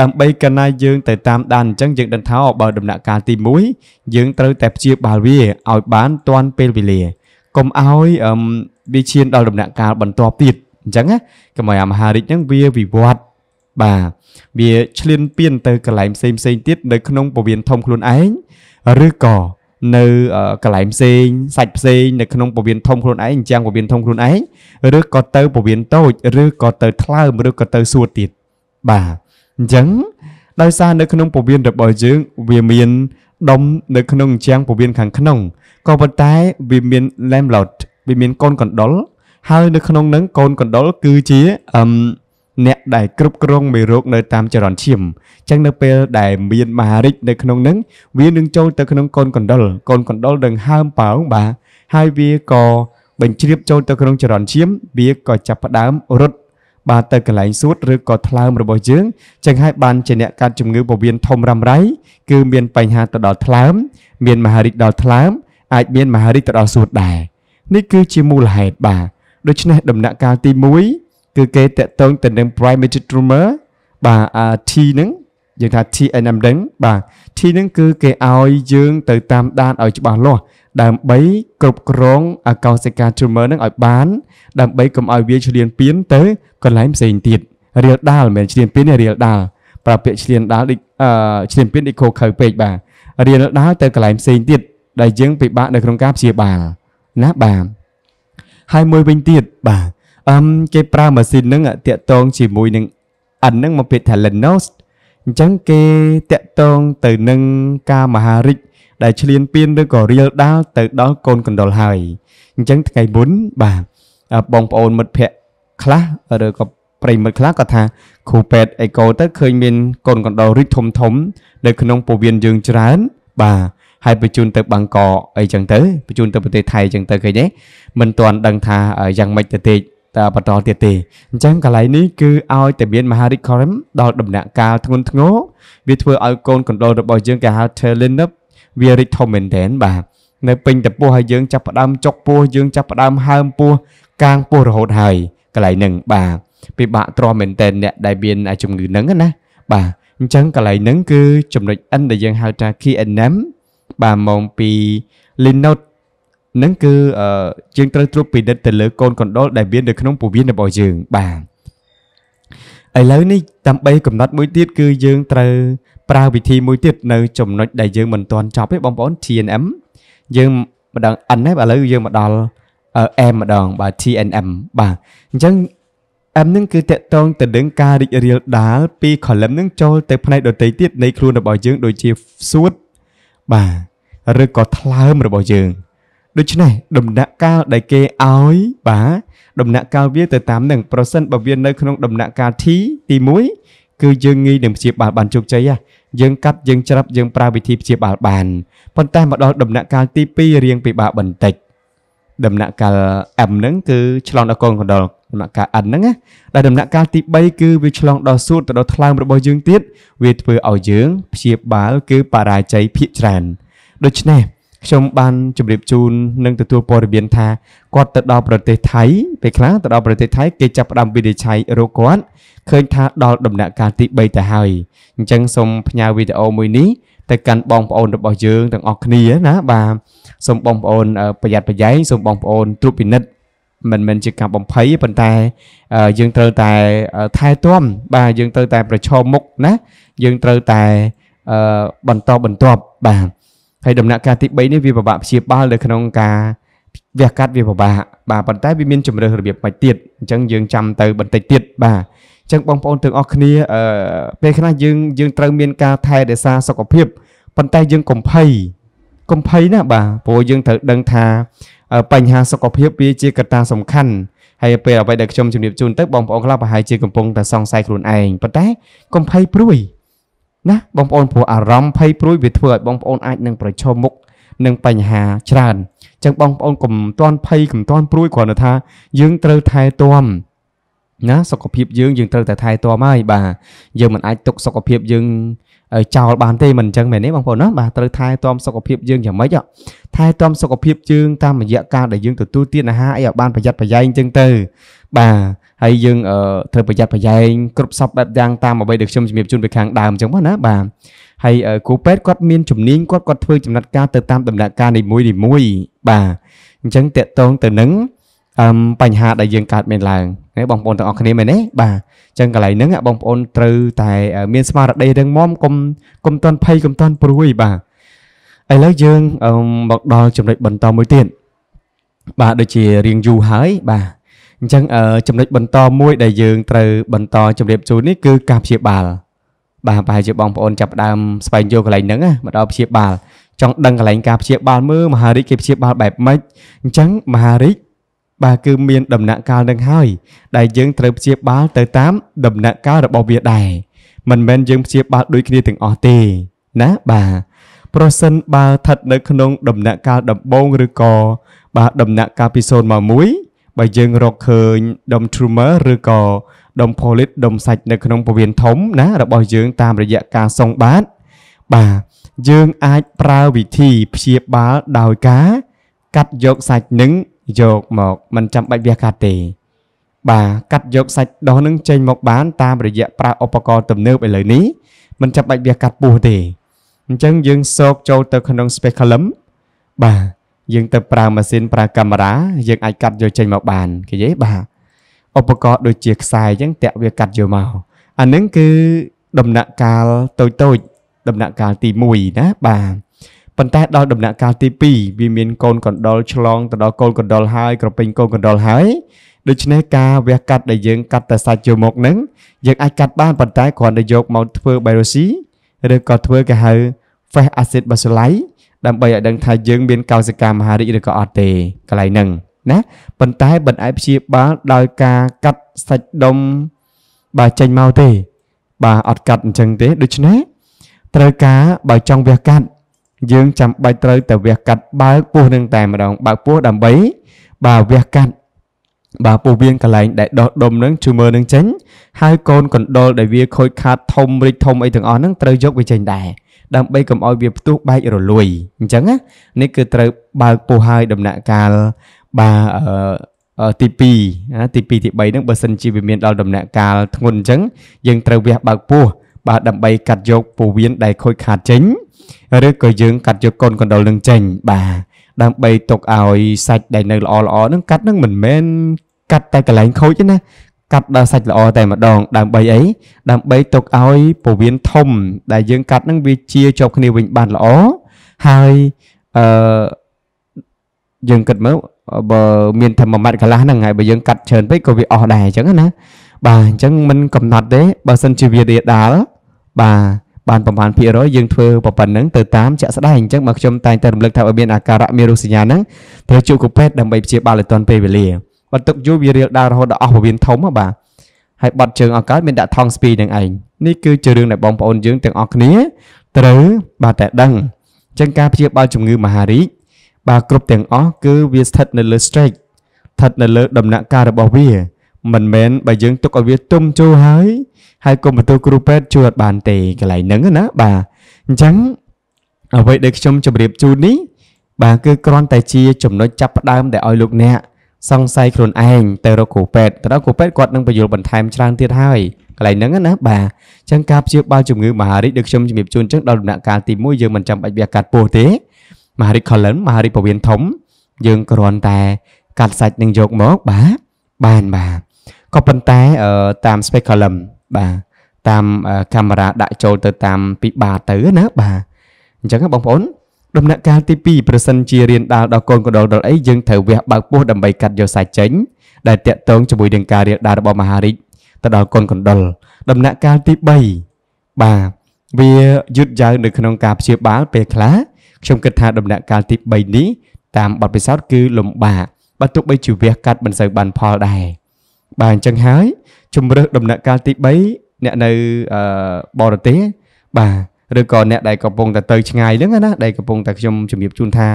ដើម្បីកណាយើងទៅតាមដានអញ្ចឹងយើងដឹងថាបើដំណាក់កាលទី1យើងត្រូវតែព្យាបាលវាឲ្យបានទាន់ពេលវេលាកុំឲ្យវាឈានដល់ដំណាក់កាលបន្តទៀតអញ្ចឹងណាកុំឲ្យអាមហារិកហ្នឹងវាវិវត្តបាទវាឆ្លៀនពៀនទៅកន្លែងផ្សេងផ្សេងទៀតនៅក្នុងពវៀនធំខ្លួនឯងឬក៏នៅកន្លែងផ្សេងសាច់ផ្សេងនៅក្នុងពវៀនធំខ្លួនឯងអញ្ចឹងពវៀនធំខ្លួនឯងឬក៏ទៅពវៀនតូចឬក៏ទៅថ្លើមឬក៏ទៅសួតទៀតបាទអញ្ចឹងដោយសារនៅក្នុងពវៀនរបស់យើងវាមានដុំនៅ ក្នុងអញ្ចឹងពវៀនខាងក្នុងក៏ប៉ុន្តែវាមាន lamb lot វាមានកូនកណ្ដុលហើយនៅក្នុងនឹងកូនកណ្ដុលគឺជាអឺអ្នកដែលគ្រប់គ្រងមេរោគនៅតាមចរន្តឈាមអញ្ចឹងនៅពេលដែលមានមហារីកនៅក្នុងនឹងវានឹងចូលទៅក្នុងកូនកណ្ដុលកូនកណ្ដុលនឹងហើមប៉ោងបាទហើយវាក៏បញ្ជ្រាបចូលទៅក្នុងចរន្តឈាមវាក៏ចាប់ផ្ដើមរត់បាទទៅកន្លែងសួតឬក៏ថ្លើមរបស់យើងចឹងហើយបានជាអ្នកកើតជំងឺពោះវៀនធំរ៉ាំរ៉ៃគឺមានបញ្ហាទៅដល់ថ្លើមមានមហារីកដល់ថ្លើមអាចមានមហារីកទៅដល់សួតដែរនេះគឺជាមូលហេតុបាទដូច្នេះដំណាក់កាលទី1គឺគេតាក់ទងទៅនឹង primitive drummer បាទ T ហ្នឹងយើងថា TNM ដឹងបាទ T ហ្នឹងគឺគេឲ្យយើង ទៅតាមដានឲ្យច្បាស់លាស់ដើម្បីគ្រប់គ្រងអកោសិកា drummer ហ្នឹងឲ្យបាន ដើម្បីកុំឲ្យវាឆ្លៀនពៀនទៅកន្លែងផ្សេងទៀតរៀលដាលមិនមែនឆ្លៀនពៀនទេរៀលដាលប្រើពាក្យឆ្លៀនដាលដូចអឺឆ្លៀនពៀនដូចខូខើពេកបាទរៀលដាលទៅកន្លែងផ្សេងទៀតដែលយើង ពិបាកនៅក្នុងការព្យាបាលណាបាទហើយមួយវិញទៀតបាទអឹមគេប្រើម៉ាស៊ីនហ្នឹងតាក់តងជាមួយនឹងអិនហ្នឹងមកពី Thalanos អញ្ចឹងគេតាក់តងទៅនឹងការមហារិទ្ធដែលឆ្លៀនពៀនឬក៏រៀលដាលទៅដល់កូនកណ្ដុលហើយអញ្ចឹងថ្ងៃមុនបាទបងប្អូនមិត្តភ័ក្ដិខ្លះឬក៏ប្រិមិត្តខ្លះក៏ថាគ្រូពេទ្យអេកូទៅឃើញមានកូនកណ្ដុលរិទ្ធធំធំនៅក្នុងពវៀនយើងច្រើន បាទហើយបញ្ជូនទៅបាងកកអីចឹងទៅបញ្ជូនទៅប្រទេសថៃចឹងទៅឃើញទេមិនទាន់ដឹងថាយ៉ាងម៉េចទៅទេតែបន្តទៀតទេអញ្ចឹងកន្លែងនេះគឺឲ្យតែមានមហារិទ្ធខរិមដល់ដំណាក់កាលធ្ងន់ធ្ងរវាធ្វើឲ្យកូនកណ្ដុររបស់យើងគេហៅ Telenov វារិទ្ធធំមែនតែនបាទនៅពេញតពោះហើយយើងចាប់ផ្ដើមចុកពោះយើងចាប់ផ្ដើមហើមពោះកាងពោះរហូតហើយកន្លែងហ្នឹងបាទពិបាកទ្រាំមែនតែនអ្នកដែលមានជំងឺហ្នឹងណា បាទអញ្ចឹងកន្លែងហ្នឹងគឺចំណុច N ដែលយើងហៅថា KNM បាទមកពី Linode នឹងគឺយើងត្រូវត្រួតពិនិត្យទៅលើកូនកណ្ដុរដែលមាននៅក្នុងពោះវៀនរបស់យើងបាទឥឡូវនេះដើម្បីកំណត់មួយទៀត គឺយើងត្រូវប្រើវិធីមួយទៀតនៅចំណុចដែលយើងមិនទាន់ចប់ទេបងប្អូន TNM យើងម្ដង N ឥឡូវយើងមកដល់ M ម្ដងបាទ TNM បាទអញ្ចឹង M នឹងគឺតកតងទៅនឹងការរីករាលដាលពី column នឹងចូលទៅផ្នែកដទៃទៀតនៃខ្លួនរបស់យើងដូចជាសួតបាទឬក៏ថ្លើមរបស់យើងដូច្នេះដំណាក់កាលដែលគេឲ្យបាទដំណាក់កាលវាទៅតាមនឹងប្រសិនបើវានៅក្នុងដំណាក់កាល T ទី1គឺយើងងាយនឹងព្យាបាលបានជោគជ័យហ៎យើងកាត់យើងច្រាប់យើងប្រើវិធីព្យាបាលបានប៉ុន្តែមកដល់ដំណាក់កាលទី2រៀងពិបាកបន្តិចដំណាក់កាល M ហ្នឹងគឺឆ្លងដល់កូនកណ្ដុរដំណាក់កាល N ហ្នឹងណាដែលដំណាក់កាលទី3គឺវាឆ្លងដល់សួតទៅដល់ថ្លើមរបស់យើងទៀតវាធ្វើឲ្យយើងព្យាបាលគឺបរាជ័យភាកច្រើនដូច្នេះខ្ញុំបានជម្រាបជូននិងទទួលព័ត៌មានថាគាត់ទៅដល់ប្រទេសថៃពេលខ្លះទៅដល់ប្រទេសថៃ គេចាប់ផ្ដើមវិនិច្ឆ័យរោគគាត់ឃើញថាដល់ដំណាក់កាលទី3ទៅហើយអញ្ចឹងសូមផ្ញើវីដេអូមួយនេះទៅកាន់បងប្អូនរបស់យើងទាំងអស់គ្នាណាបាទសូមបងប្អូនប្រយ័ត្នប្រយែងសូមបងប្អូនត្រួតពិនិត្យមិនមែនជាការបំភ័យទេប៉ុន្តែយើងត្រូវតែថែទាំបាទយើងត្រូវតែប្រឈមមុខណា យើងត្រូវតែបន្តបន្ទាប់បាទហើយដំណាក់កាលទី3នេះវាពិបាកព្យាបាលនៅក្នុងការវះកាត់វាពិបាកបាទប៉ុន្តែវាមានជំរឿនរបៀបបាច់ទៀតអញ្ចឹងយើងចាំទៅបន្តិចទៀតបាទអញ្ចឹងបងប្អូនទាំងអស់គ្នាអឺពេលខ្លះយើងយើងត្រូវមានការថែរក្សាសុខភាពប៉ុន្តែយើងកំភៃកំភៃណាបាទព្រោះយើងត្រូវដឹងថាបញ្ហាសុខភាពវាជាកត្តាសំខាន់ហើយពេលអ្វីដែលខ្ញុំជំរាបជូនទៅបងប្អូនខ្លះប្រហែលជាកំពុងតែសង្ស័យខ្លួនឯងប៉ុន្តែកំភៃព្រួយណាបងប្អូនព្រោះអារម្មណ៍ភ័យព្រួយវាធ្វើឲ្យបងប្អូនអាចនឹងប្រឈមមុខនឹងបញ្ហាច្រើនអញ្ចឹងបងប្អូនកុំតន់ភ័យកុំតន់ព្រួយគ្រាន់តែថាយើងត្រូវថែទាំណាសុខភាពយើងយើងត្រូវតែថែទាំហើយបាទយើងមិនអាចទុកសុខភាពយើងចោលបានទេមិនអញ្ចឹងមែនទេបងប្អូនណាបាទត្រូវថែទាំ សុខភាពយើងយ៉ាងម៉េចថែទាំសុខភាពយើងតាមរយៈការដែលយើងទទួលទានអាហារអីឲ្យបានប្រយ័ត្នប្រយែងអញ្ចឹងទៅបាទហើយយើងត្រូវប្រយ័ត្នប្រយែងគ្រប់សពបែបយ៉ាងតាមអ្វីដែលខ្ញុំជំរាបជូនពីខាងដើមអញ្ចឹងមកណាបាទហើយគ្រូពេទ្យគាត់មានជំនាញគាត់គាត់ធ្វើចំណាត់ការទៅតាមដំណាក់កាលនីមួយនីមួយបាទអញ្ចឹងតកតងទៅនឹងអឹមបញ្ហាដែលយើងកើតមានឡើងណាបងប្អូនទាំងអស់គ្នាមែនទេបាទអញ្ចឹងកន្លែងហ្នឹងបងប្អូនត្រូវតែ មានស្មារតីរឹងមាំកុំកុំតន់ភ័យកុំតន់ព្រួយបាទឥឡូវយើងមកដល់ចំណុចបន្តមួយទៀតបាទដូចជារៀងយូរហើយបាទអញ្ចឹងចំណុចបន្តមួយដែលយើងត្រូវបន្តជម្រាបជូននេះគឺការព្យាបាលបាទប្រហែលជាបងប្អូនចាប់ផ្ដើមស្វែងយល់កន្លែងហ្នឹងមកដល់ព្យាបាលចង់ដឹងកន្លែងការព្យាបាលមើលមហារាជគេព្យាបាលបែបម៉េចអញ្ចឹងមហារាជបាទគឺមានដំណាក់កាលនឹងហើយ ដែលយើងត្រូវព្យាបាលទៅតាម ដំណាក់កាលរបស់វាដែរមិនមែនយើងព្យាបាលដូចគ្នាទាំងអស់ទេណាបាទប្រសិនបើស្ថិតនៅក្នុង ដំណាក់កាលដំបូងឬក៏បាទដំណាក់កាលពី0មក1បើយើងរកឃើញដុំ trumor ឬក៏ដុំ polyp ដុំសាច់នៅក្នុងពោះវៀនធំណា របស់យើងតាមរយៈការសងបាតបាទយើងអាចប្រើវិធីព្យាបាលដោយការកាត់យកសាច់នឹងយកមកមិនចាំបាច់វះកាត់ទេ បាទកាត់យកសាច់ដោះនឹងចេញមកបាន តាមរយៈប្រើឧបករណ៍ទំនើបឥឡូវនេះមិនចាំបាច់វះកាត់ពោះទេអញ្ចឹងយើងសោកចូលទៅក្នុង speculum បាទយើងទៅប្រើម៉ាស៊ីនប្រើកាមេរ៉ាយើងអាចកាត់យកចេញមកបានគេយេបាទឧបករណ៍ដូចជាខ្សែអញ្ចឹងតាក់វាកាត់យកមកអានឹងគឺដំណាក់កាលតូចតូចដំណាក់កាលទី1ណាបាទប៉ុន្តែដល់ដំណាក់កាលទី2វាមានកូនកណ្ដុលឆ្លងទៅដល់កូនកណ្ដុលហើយក្រពេញកូនកណ្ដុលហើយដូច្នេះការវះកាត់ដែលយើងកាត់តែសាច់ចូលមកហ្នឹងយើងអាចកាត់បានប៉ុន្តែគ្រាន់តែយកមកធ្វើ biopsy ឬក៏ធ្វើគេហៅ fast acid bacilli ដើម្បីឲ្យដឹងថាយើងមានកោសិកាមហារីកឬក៏អត់ទេកន្លែងហ្នឹងណាប៉ុន្តែមិនអាចព្យាបាលដោយការកាត់សាច់ដុំបាទចេញមកទេ បាទអត់កាត់អញ្ចឹងទេដូច្នេះត្រូវការបើចង់វះកាត់យើងចាំបាច់ត្រូវតែវះកាត់បើកពោះនឹងតែម្ដងបើកពោះដើម្បីបាទវះកាត់បាទពោះវៀងកន្លែងដែលដោះដុំនឹងជមើនឹងចេញហើយកូនកណ្ដុរដែលវាខូចខាតធំរិចធំអីទាំងអស់ហ្នឹងត្រូវយកវាចេញដែរដើម្បីកុំឲ្យវាផ្ទុះបែករលួយអញ្ចឹងណានេះគឺត្រូវបើកពោះហើយដំណាក់កាលបាទទី2ណាទី2ទី3ហ្នឹងបើសិនជាវាមានដល់ដំណាក់កាលធ្ងន់អញ្ចឹងយើងត្រូវវះបើកពោះបាទដើម្បីកាត់យកពោះវៀនដែលខូចខាតចេញឬក៏យើងកាត់យកកូនកណ្ដុរនឹងចេញ បាទដើម្បីទុកឲ្យសាច់ដែលនៅល្អល្អនឹងកាត់នឹងមិនមែនកាត់តែកន្លែងខូចទេណាកាត់ដល់សាច់ល្អតែម្ដងដើម្បីអីដើម្បីទុកឲ្យពោះវៀនធំ ដែលយើងកាត់នឹងវាជាជាប់គ្នាវិញបានល្អហើយអឺយើងគិតមើលបើមានតែ1ម៉ាត់កន្លះហ្នឹងហើយបើយើងកាត់ច្រើនពេកក៏វាអស់ដែរអញ្ចឹងណាបាទអញ្ចឹងមិនកំណត់ទេបើសិនជាវារាដាលបាទបានប្រហែលភាគរយយើងធ្វើប្រប៉ុណ្្នឹងទៅតាមចាក់ស្ដែងអញ្ចឹងមកខ្ញុំតែងតែរំលឹកថាឲ្យមានអាការៈមានរោគសញ្ញាហ្នឹងត្រូវជួបកូពេតដើម្បីព្យាបាលឲ្យទាន់ពេលវេលាបន្ទុកយូរវារាលដាលរហូតដល់អស់ពវៀនធំបាទហើយបត់ជើងអង្កើតមានដាក់ថង់ស្ពីនឹងឯងនេះគឺជារឿងដែលបងប្អូនយើងទាំងអស់គ្នាត្រូវបាទតែដឹងអញ្ចឹងការព្យាបាលជំងឺមហារីកបាទគ្រប់ទាំងអស់គឺវាស្ថិតនៅលើ stress ស្ថិតនៅលើដំណាក់កាលរបស់វាមិនមែនបើយើងទុកឲ្យវាទុំចូលហើយហើយកុំបន្ទោគ្រូពេទ្យជួយអត់បានទេកន្លែងហ្នឹងណាបាទអញ្ចឹងអ្វីដែលខ្ញុំជម្រាបជូននេះ បាទគឺគ្រាន់តែជាចំណុចចាប់ផ្ដើមដែលឲ្យលោកអ្នកសង្ស័យខ្លួនឯងទៅរកគ្រូពេទ្យទៅដល់គ្រូពេទ្យគាត់នឹងបញ្យល់បន្ថែមច្រើនទៀតហើយកន្លែងហ្នឹងណាបាទអញ្ចឹងការព្យាបាលជំងឺមហារីកដូចខ្ញុំជំរាបជូនអញ្ចឹងដល់ដំណាក់កាលទី1យើងមិនចាំបាច់វះកាត់ពោះទេមហារីក colon មហារីកពវៀនធំ យើងគ្រាន់តែ កាត់សាច់នឹងយកមកបាទបានបាទក៏ប៉ុន្តែតាម speculum បាទតាមកាមេរ៉ាដាក់ចូលទៅតាមពីបាទៅណាបាទអញ្ចឹងបងប្អូនដំណាក់កាលទី2ប្រសិនជារៀនដាល់ដល់កូនកដុលដល់អីយើងត្រូវវះបើកពោះដើម្បីកាត់យកសាច់ចេញដែលតាក់ទងជាមួយនឹងការរៀនដាល់របស់មហារាជទៅដល់កូនកដុលដំណាក់កាលទី3បាទវាយុទ្ធយ៉ាងនៅក្នុងការព្យាបាលពេលខ្លះខ្ញុំគិតថាដំណាក់កាលទី3នេះតាមបទពិសោធន៍គឺលំបាកបើទោះបីជាវះកាត់មិនសូវបានផលដែរបាទអញ្ចឹងហើយជំរឹះដំណាក់កាលទី3អ្នកនៅអឺបរទេសបាទឬក៏អ្នកដែលកំពុងតែទៅឆ្ងាយហ្នឹងណាដែលកំពុងតែខ្ញុំជម្រាបជូនថា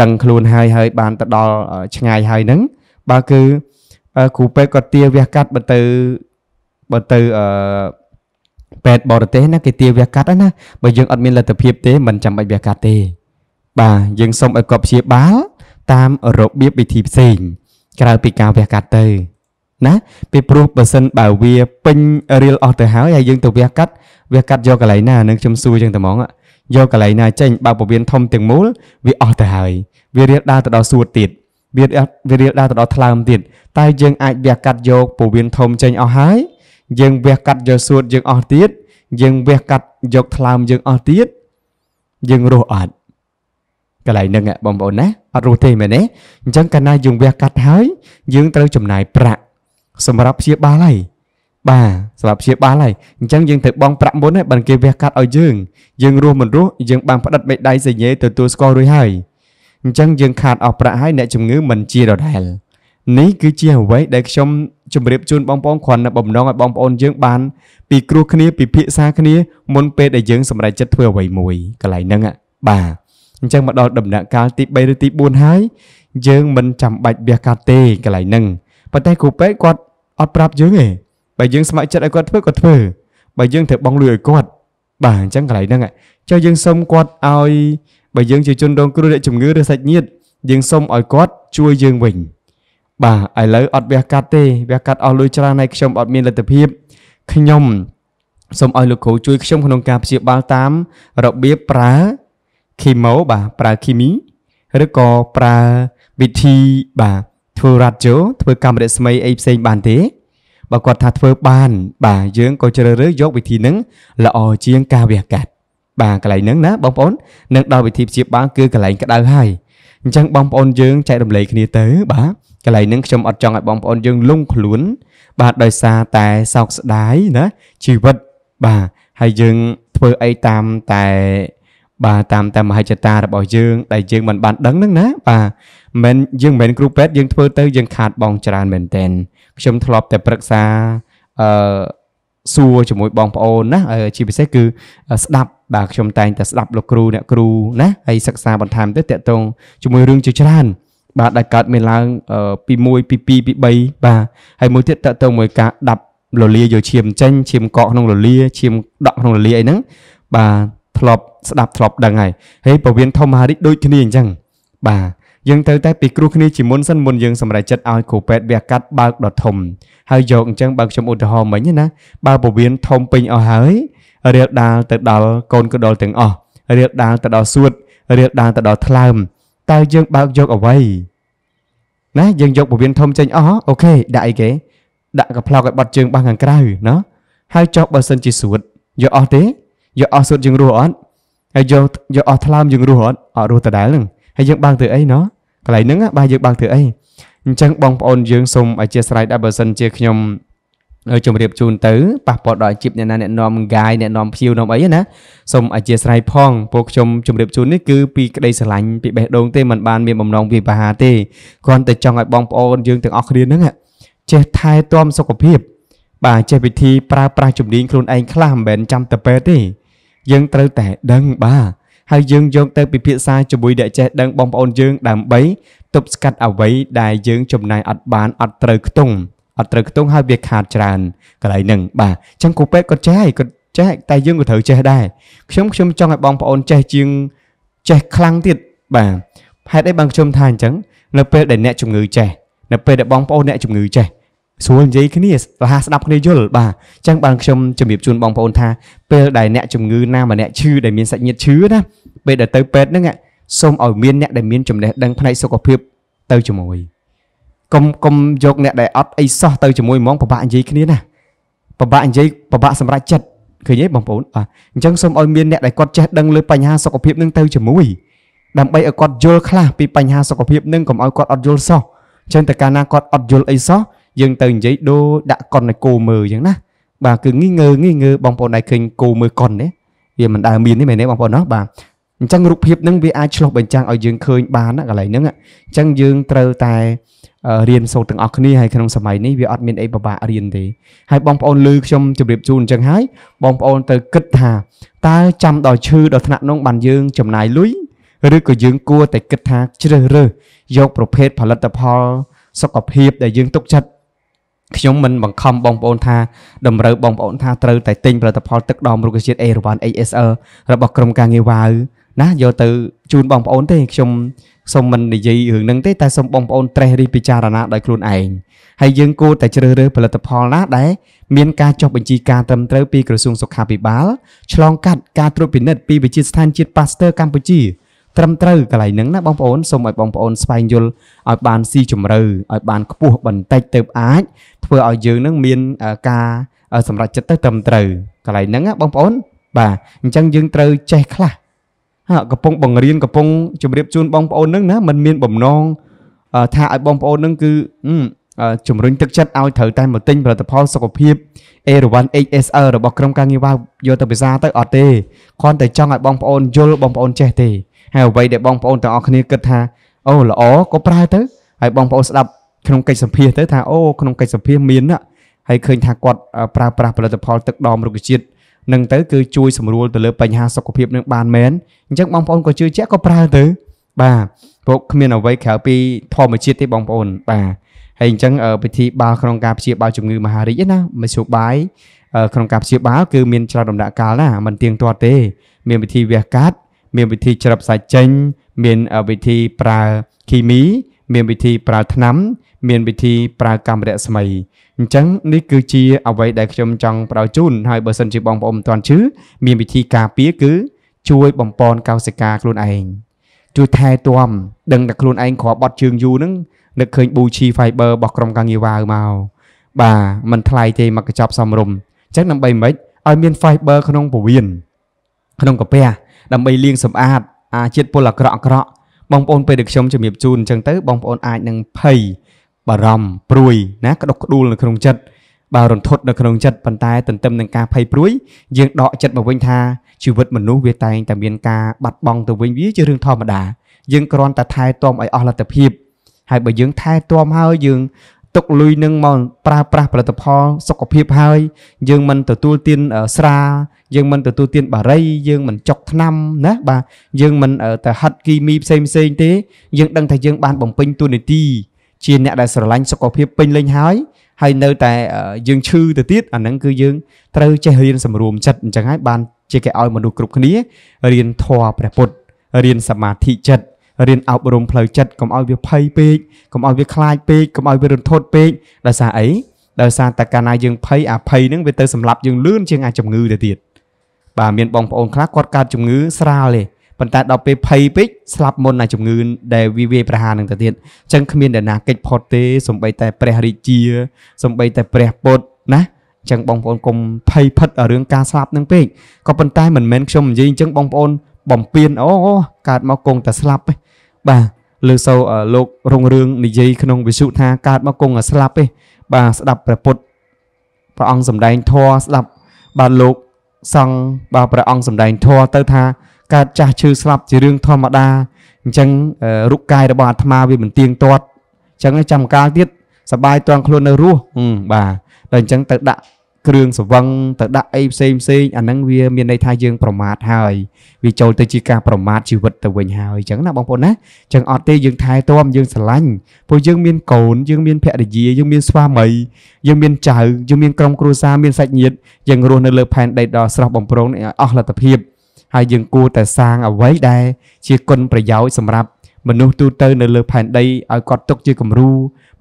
ដឹងខ្លួនហើយហើយបានទៅដល់ឆ្ងាយហើយហ្នឹងបើគឺគ្រូពេទ្យគាត់ទាវះកាត់បើទៅបើទៅអឺពេទ្យបរទេសណាគេទាវះកាត់ណាបើយើងអត់មានលទ្ធភាពទេមិនចាំបាច់វះកាត់ទេ បាទយើងសុំឲ្យគាត់ព្យាបាលតាមរបៀបវិធីផ្សេង ក្រៅពីការវះកាត់ទៅណាពីព្រោះបើសិនបើវាពេញរៀលអស់ទៅហើយហើយយើងទៅវះកាត់វះកាត់យកកន្លែងណានឹងខ្ញុំសួរចឹងតែហ្មងយកកន្លែងណាចេញបើពវៀនធំទាំងមូលវាអស់ទៅហើយ វារៀលដើរទៅដល់សួតទៀតវាវារៀលដើរទៅដល់ថ្លើមទៀតតែយើងអាចវះកាត់យកពវៀនធំចេញអស់ហើយយើងវះកាត់យកសួតយើងអស់ទៀតយើងវះកាត់យកថ្លើមយើងអស់ទៀតយើងរស់អត់កន្លែងហ្នឹងបងប្អូនណាអត់រស់ទេមែនទេអញ្ចឹងកាលណាយើងវះកាត់ហើយយើងត្រូវចំណាយប្រាក់សម្រាប់ព្យាបាលហើយបាទសម្រាប់ព្យាបាលហើយអញ្ចឹងយើងត្រូវបងប្រាក់មុនហើយបើគេវះកាត់ឲ្យយើងយើងរស់មិនរស់យើងបានផ្ដិតមេដៃសញ្ញេទទួលស្គាល់រួចហើយអញ្ចឹងយើង ខាតអស់ប្រាក់ហើយអ្នកជំងឺមិនជាដដែលនេះគឺជាអ្វីដែលខ្ញុំជម្រាបជូនបងប្អូនគ្រាន់តែបំណងឲ្យបងប្អូនយើងបានពីគ្រោះគ្នាពិភាក្សាគ្នាមុនពេលដែលយើងសម្រេចចិត្តធ្វើអ្វីមួយកន្លែងហ្នឹងបាទអញ្ចឹងមកដល់ដំណាក់កាលទី3ឬទី4ហើយយើងមិនចាំបាច់វះកាត់ទេកន្លែងហ្នឹងប៉ុន្តែគ្រូពេទ្យគាត់អត់ប្រាប់យើងទេបើយើងស្ម័គ្រចិត្តឲ្យគាត់ធ្វើគាត់ធ្វើបើយើងត្រូវបង់លុយឲ្យគាត់បាទអញ្ចឹងកន្លែងហ្នឹងចុះយើងសុំគាត់ឲ្យបើយើងជាជនរងគ្រោះអ្នកជំងឺឬសាច់ញាតិយើងសុំឲ្យគាត់ជួយយើងវិញ បាទឥឡូវអត់វះកាត់ទេវះកាត់អស់លុយច្រើនហើយខ្ញុំអត់មានលទ្ធភាពខ្ញុំសូមឲ្យលោកគ្រូជួយខ្ញុំក្នុងការព្យាបាលតាមរបៀបប្រើគីម៉ូបាទប្រើគីមីឬក៏ប្រើវិធីបាទធ្វើរ៉ាឌីយ៉ូធ្វើកាមេរៈស្មីអីផ្សេងបានទេបើគាត់ថាធ្វើបាន បាទយើងក៏ជ្រើសរើសយកវិធីហ្នឹងល្អជាងការវះកាត់បាទកន្លែងហ្នឹងណាបងប្អូននឹងដល់វិធីព្យាបាលគឺកន្លែងក្តៅហើយអញ្ចឹងបងប្អូនយើងចែករំលែកគ្នាទៅ បាទកន្លែងហ្នឹងខ្ញុំអត់ចង់ឲ្យបងប្អូនយើងលងខ្លួនបាទដោយសារតែសោកស្ដាយណាជីវិតបាទហើយយើងធ្វើអីតាមតែបាទតាមតែមហិច្ឆតារបស់យើង ដែលយើងមិនបានដឹងហ្នឹងណា បាទមិនយើងមិនមែនគ្រូពេទ្យយើងធ្វើទៅយើងខាតបងច្រើនមែនតែនខ្ញុំធ្លាប់តែប្រឹក្សាអឺសួរជាមួយបងប្អូនណាជាពិសេសគឺ ស្ដាប់បាទខ្ញុំតែងតែស្ដាប់លោកគ្រូអ្នកគ្រូណាហើយសិក្សាបន្ថែមទៅតាក់ទងជាមួយរឿងជាច្រើន បាទដែលកើតមានឡើងពី1ពី2ពី3បាទហើយមួយទៀតតទៅមួយការដាប់លលាយកឈាមចេញឈាមកកក្នុងលលាឈាមដក់ក្នុងលលាអីហ្នឹងបាទធ្លាប់ស្ដាប់ធ្លាប់ដឹងហើយហើយពវៀនធម្មហារិកដូចគ្នាអញ្ចឹងបាទយើងត្រូវតែពិគ្រោះគ្នាជាមុនសិនមុនយើងសម្រេចចិត្តឲ្យគ្រូពេទ្យវះកាត់បើកដ៏ធំហើយយកអញ្ចឹងបើខ្ញុំឧទាហរណ៍មិញណាបើពវៀនធំពេញអស់ហើយរាលដាលទៅដល់កូនកដលទាំងអស់រាលដាលទៅដល់សួតរាលដាលទៅដល់ថ្លើមតើយើងបើកយកអ្វីណាយើងយកពវៀនធំចេញអស់អូខេដាក់អីគេដាក់កផ្លោកឲ្យបត់ជើងបាសខាងក្រៅណាហើយចុះបើសិនជាសួតយកអស់ទេយកអស់សួតយើងរស់អត់ហើយយកយកអស់ថ្លើមយើងរស់អត់អត់រស់ដដែលហ្នឹងហើយយើងបើកធ្វើអីណោះកន្លែងហ្នឹងបាទយើងបើកធ្វើអីអញ្ចឹងបងប្អូនយើងសូមអធិស្ឋានដែរបើសិនជាខ្ញុំជម្រាបជូនទៅប៉ះពាល់ដល់អាជីពអ្នកណាអ្នកនាំងាយអ្នកនាំភៀវនាំអីណាសូមអធិស្ឋានផងពួកខ្ញុំជម្រាបជូននេះគឺពីក្តីស្រឡាញ់ពីបេះដូងទេមិនបាន មានបំណងវាបហាទេគ្រាន់តែចង់ឲ្យបងប្អូន យើងទាំងអស់គ្នាហ្នឹងចេះថែទាំ សុខភាព បាទចេះវិធីប្រើប្រាស់ជំនាញខ្លួនឯងខ្លះមិនមែនចាំតែពេទ្យទេយើងត្រូវតែដឹងបាទហើយយើងយកទៅពិភាក្សាជាមួយអ្នកចេះដឹងបងប្អូនយើងដើម្បីទប់ស្កាត់អ្វីដែលយើងចំណាយអត់បានអត់ត្រូវខ្ទង់អត់ត្រូវខ្ទង់ហើយវាខាតច្រើនកន្លែងហ្នឹងបាទអញ្ចឹងគូពេទ្យគាត់ចេះហើយគាត់ចេះតែយើងក៏ត្រូវចេះដែរខ្ញុំខ្ញុំចង់ឲ្យបងប្អូនចេះជាងចេះខ្លាំងទៀតបាទហេតុអីបានខ្ញុំថាអញ្ចឹងនៅពេលដែលអ្នកជំងឺចេះនៅពេលដែលបងប្អូនអ្នកជំងឺចេះស្រួលនិយាយគ្នារហ័សស្ដាប់គ្នាយល់បាទអញ្ចឹងបានខ្ញុំជម្រាបជូនបងប្អូន ថា ពេលដែលអ្នកជំងឺណាម្នាក់ឈឺដែលមានសាច់ញាតិឈឺណាពេលដែលទៅពេទ្យហ្នឹងសូមឲ្យមានអ្នកដែលមានចំណេះដឹងផ្នែកសុខភាពទៅជាមួយកុំកុំយកអ្នកដែលអត់អីសោះទៅជាមួយហ្មងពិបាកនិយាយគ្នាណាពិបាកនិយាយពិបាកសម្រាប់ចិត្តឃើញទេបងប្អូនអញ្ចឹងសូមឲ្យមានអ្នកដែលគាត់ចេះដឹងលើបញ្ហាសុខភាពនឹងទៅជាមួយដើម្បីឲ្យគាត់យល់ខ្លះពីបញ្ហាសុខភាពនឹងកុំឲ្យគាត់អត់យល់សោះចឹងតែកាលណាគាត់អត់យល់អីសោះយើងទៅនិយាយដូរដាក់កុនឲ្យគោមើលអញ្ចឹងណាបាទគឺងីងើងីងើបងប្អូនដែលឃើញគោមើលកុនទេវាមិនដែលមានទេមែនទេបងប្អូនណាបាទអញ្ចឹងរូបភាពហ្នឹងវាអាចឆ្លុះបញ្ចាំងឲ្យយើងឃើញបានណាកន្លែងហ្នឹងអញ្ចឹងយើងត្រូវតែរៀនសូត្រទាំងអស់គ្នាហើយក្នុងសម័យនេះវាអត់មានអីពិបាករៀនទេ ហើយបងប្អូនឮខ្ញុំជម្រាបជូនអញ្ចឹងហើយបងប្អូនទៅគិតថាតើចាំដល់ឈឺដល់ថ្នាក់នោះបានយើងចំណាយលុយឬក៏យើងគួរតែគិតថា ជ្រើសរើសយកប្រភេទផលិតផលសុខភាពដែលយើងទុកចិត្តខ្ញុំមិនបង្ខំបងប្អូន ថា តម្រូវបងប្អូនថាត្រូវតែទិញផលិតផលទឹកដមរុក្ខជាតិ A1 HSR របស់ក្រុមការងារវ៉ាវណាយកទៅជូនបងប្អូនទេខ្ញុំសូមមិននិយាយរឿងហ្នឹងទេតែសូមបងប្អូនត្រេះរិះពិចារណាដោយខ្លួនឯងហើយយើងគួរតែជ្រើសរើសផលិតផលណា ដែលមានការចុះបញ្ជីការត្រឹមត្រូវពីក្រសួងសុខាភិបាលឆ្លងកាត់ការត្រួតពិនិត្យពីវិទ្យាស្ថានជាតិ Pasteur កម្ពុជាត្រឹមត្រូវកន្លែងហ្នឹងណាបងប្អូនសូមឲ្យបងប្អូនស្វែងយល់ឲ្យបានស៊ីជម្រៅឲ្យបានខ្ពស់បន្តិចទៅអាចធ្វើឲ្យយើងនឹងមានការសម្រេចចិត្តទៅត្រឹមត្រូវកន្លែងហ្នឹងណាបងប្អូនបាទអញ្ចឹងយើងត្រូវចេះខ្លះហាកំពុងបង្រៀនកំពុងជម្រាបជូនបងប្អូនហ្នឹងណាมันមានបំណងថាឲ្យបងប្អូនហ្នឹងគឺជំរុញទឹកចិត្តឲ្យត្រូវតែមកទិញផលិតផលសុខភាព A1 HSR របស់ក្រុមការងារវ៉ាវយកទៅពិសារទៅអត់ទេគ្រាន់តែចង់ឲ្យបងប្អូនយល់បងប្អូនចេះទេហើយអ្វីដែលបងប្អូនទាំងអស់គ្នាគិតថាអូល្អក៏ប្រើទៅហើយបងប្អូនស្ដាប់ក្នុងកិច្ចសម្ភាសទៅថាអូក្នុងកិច្ចសម្ភាសមានណាហើយឃើញថាគាត់ប្រើប្រាស់ផលិតផលទឹកដមរុក្ខជាតិនឹងទៅគឺជួយសម្រួលទៅលើបញ្ហាសុខភាពនឹងបានមែនអញ្ចឹងបងប្អូនក៏ជឿជាក់ក៏ប្រើទៅបាទព្រោះគ្មានអ្វីក្រៅពីធម្មជាតិទេបងប្អូនបាទហើយអញ្ចឹងពិធីបាលក្នុងការព្យាបាលជំងឺ មហារីកណាមជ្ឈបាយក្នុងការព្យាបាលគឺមានច្រើនដំណាក់កាលណាមិនទៀងទាត់ទេមានវិធីវះកាត់មានវិធីច្រឹបសាច់ចេញមានវិធីប្រើគីមី មានវិធីប្រើថ្នាំមាន វិធី ប្រើកាំរស្មីអញ្ចឹងនេះគឺជាអ្វីដែលខ្ញុំចង់ផ្ដល់ជូនហើយបើសិនជាបងប្អូនមិនទាន់ជឿមានវិធីការពារគឺជួយបំពន់កោសិកាខ្លួនឯងជួយថែទាំដឹងតែខ្លួនឯងគ្រាបត់ជើងយូរហ្នឹងនឹកឃើញ Buchi Fiber របស់ក្រុមការងារវ៉ាវមកបាទมันថ្លៃទេមកកញ្ចប់សំរុំអញ្ចឹងដើម្បីមិនឲ្យមាន fiber ក្នុងពវៀនក្នុងកាពះដើម្បីលាងសម្អាតអាជាតិពុលអាក្រក់អាក្រក់បងប្អូនពេលដែលខ្ញុំជំរាបជូនអញ្ចឹងទៅបងប្អូនអាចនឹងភ័យបារម្ភព្រួយ ណាក្តុកក្តួលនៅក្នុងចិត្តបើរន្ធត់នៅក្នុងចិត្តប៉ុន្តែ ទន្ទឹមនឹងការភ័យព្រួយយើងដកចិត្តមកវិញថាជីវិតមនុស្សវាតែងតែមានការបាត់បង់ទៅវិញវាជារឿងធម្មតា យើងគ្រាន់តែថែទាំឲ្យអស់លទ្ធភាពហើយបើយើងថែទាំហើយយើងទុកលុយនឹងមកប្រើប្រាស់ផលិតផលសុខភាពហើយ យើងមិនទទួលទានស្រាយើងមិនទទួលទានបារីយើងមិនចុកថ្នាំណាបាទយើងមិនទៅហិតគីមីផ្សេងផ្សេងទេ យើងដឹងថាយើងបានបំពេញតួនាទីជាអ្នកដែលស្រឡាញ់សុខភាពពេញលេញហើយហើយនៅតែយើងឈឺទៅទៀតអាហ្នឹងគឺយើងត្រូវចេះរៀនសម្រួមចិត្តអញ្ចឹងហើយបានជាគេឲ្យមនុស្សគ្រប់គ្នារៀនធម៌ព្រះពុទ្ធរៀនសមាធិចិត្តរៀនអប់រំផ្លូវចិត្តកុំឲ្យវាភ័យពេកកុំឲ្យវាខ្លាចពេកកុំឲ្យវារន្ធត់ពេកដោយសារអីដោយសារតែកាលណាយើងភ័យអាភ័យហ្នឹងវាទៅសម្លាប់យើងលឿនជាងអាជំងឺទៅទៀតបាទមានបងប្អូនខ្លះគាត់កើតជំងឺស្រាលទេប៉ុន្តែដល់ពេលភ័យពេកស្លាប់មុនអាជំងឺដែលវាវាយប្រហារនឹងទៅទៀតអញ្ចឹងគ្មានអ្នកណាកិច្ចផុតទេសំបីតែព្រះរាជា សំបីតែព្រះពុទ្ធណាអញ្ចឹងបងប្អូនកុំភ័យផិតរឿងការស្លាប់នឹងពេកក៏ប៉ុន្តែមិនមែនខ្ញុំនិយាយអញ្ចឹងបងប្អូនបំពេញអូកើតមកគង់តែស្លាប់ទេបាទលើសូវលោករុងរឿងនិយាយក្នុង វិសុថាកើតមកគង់ស្លាប់ទេបាទស្ដាប់ព្រះពុទ្ធព្រះអង្គសម្ដែងធម៌ស្ដាប់ បាទលោកសង្ឃបាទព្រះអង្គសម្ដែងធម៌ទៅថាកើតចាស់ឈឺស្លាប់ជារឿងធម្មតាអញ្ចឹងរូបកាយរបស់អាត្មាវាមិនទៀងទាត់អញ្ចឹងចាំកាលទៀតសបាយត្រង់ខ្លួននៅរស់បាទដល់អញ្ចឹងទៅដាក់គ្រឿងសង្វឹងទៅដាក់អីផ្សេងផ្សេងអាហ្នឹងវាមានន័យថាយើង ប្រមាថហើយវាចូលទៅជាការប្រមាថជីវិតទៅវិញហើយអញ្ចឹងណាបងប្អូនណាអញ្ចឹងអត់ទេយើងថែទាំយើងស្រឡាញ់ពួកយើងមានកូនយើងមានភរិយាយើងមានស្វាមីយើងមានចៅយើងមានក្រុមគ្រួសារមានសាច់ញាតិយើងរស់នៅលើផែនដីដ៏ស្រស់បំព្រងនេះឲ្យអស់លទ្ធភាពហើយយើងគួរតែសាងអ្វីដែលជាគុណប្រយោជន៍សម្រាប់មនុស្សទូទៅនៅលើផែនដីឲ្យគាត់ទុកជាគំរូ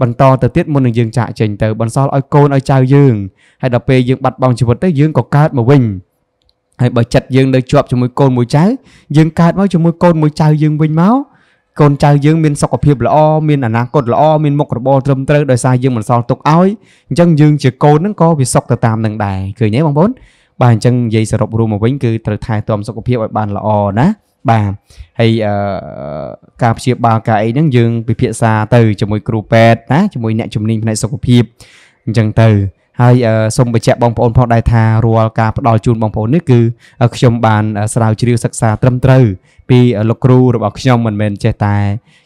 បន្តទៅទៀតមុននឹងយើងចាកចេញទៅបន្សល់ឲ្យកូនឲ្យចៅយើងហើយដល់ពេលយើងបាត់បង់ជីវិតទៅយើងក៏កើតមកវិញហើយបើចិត្តយើងនៅជាប់ជាមួយកូនមួយចៅយើងកើតមកជាមួយកូនមួយចៅយើងវិញមកកូនចៅយើងមានសុខភាពល្អមានអនាគតល្អមានមុខរបរត្រឹមត្រូវដោយសារយើងមិនសល់ទុកឲ្យអញ្ចឹងយើង ជាកូនហ្នឹងក៏វាសុខទៅតាមនឹងដែរឃើញទេបងប្អូន បាទអញ្ចឹងនិយាយសរុបរួមមកវិញគឺត្រូវថែទាំសុខភាពឲ្យបានល្អណាបាទហើយអឺការព្យាបាលការអីហ្នឹងយើង ពិភាក្សាទៅជាមួយគ្រូពេទ្យណាជាមួយអ្នកជំនាញផ្នែកសុខភាពអញ្ចឹងទៅហើយសូមបញ្ជាក់បងប្អូនផងដែរថារាល់ការផ្ដល់ជូនបងប្អូននេះគឺខ្ញុំបាន ស្រាវជ្រាវសិក្សាត្រឹមត្រូវពីលោកគ្រូរបស់ខ្ញុំមិនមែនចេះតែ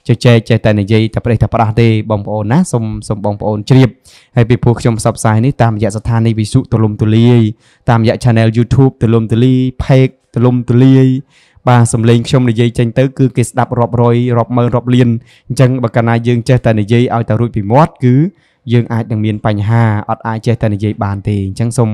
ជជែកចេះតែនិយាយតែប្រេះតែប្រះទេបងប្អូនណាសូមសូមបងប្អូនជ្រាបហើយពីព្រោះខ្ញុំផ្សព្វផ្សាយនេះតាមរយៈស្ថានីយវិទ្យុទលំទលាយតាមរយៈ Channel YouTube ទលំទលាយ Page ទលំទលាយបាទសំឡេងខ្ញុំនិយាយចេញទៅគឺគេស្ដាប់រាប់រយរាប់ម៉ឺនរាប់លានអញ្ចឹងបើកាលណាយើងចេះ តែនិយាយឲ្យតែរួចពីមាត់គឺយើងអាចនឹងមានបញ្ហាអត់អាចចេះតែនិយាយបានទេអញ្ចឹងសូម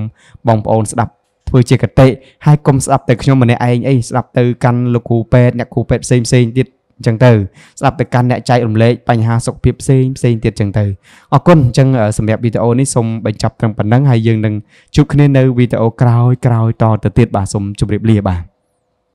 បងប្អូនស្ដាប់ធ្វើជាកតិហើយកុំស្ដាប់តែខ្ញុំម្នាក់ឯងអីស្ដាប់ទៅកាន់លោកគ្រូពេទ្យអ្នកគ្រូពេទ្យផ្សេងផ្សេងទៀតអញ្ចឹងទៅស្ដាប់ទៅកាន់អ្នកចែករំលែកបញ្ហាសុខភាពផ្សេងផ្សេងទៀតអញ្ចឹងទៅអរគុណអញ្ចឹងសម្រាប់វីដេអូនេះសូមបញ្ចប់ត្រឹមប៉ុណ្ណឹងហើយយើងនឹងជួបគ្នានៅវីដេអូក្រោយក្រោយតទៅទៀតបាទសូមជម្រាបលាបាទ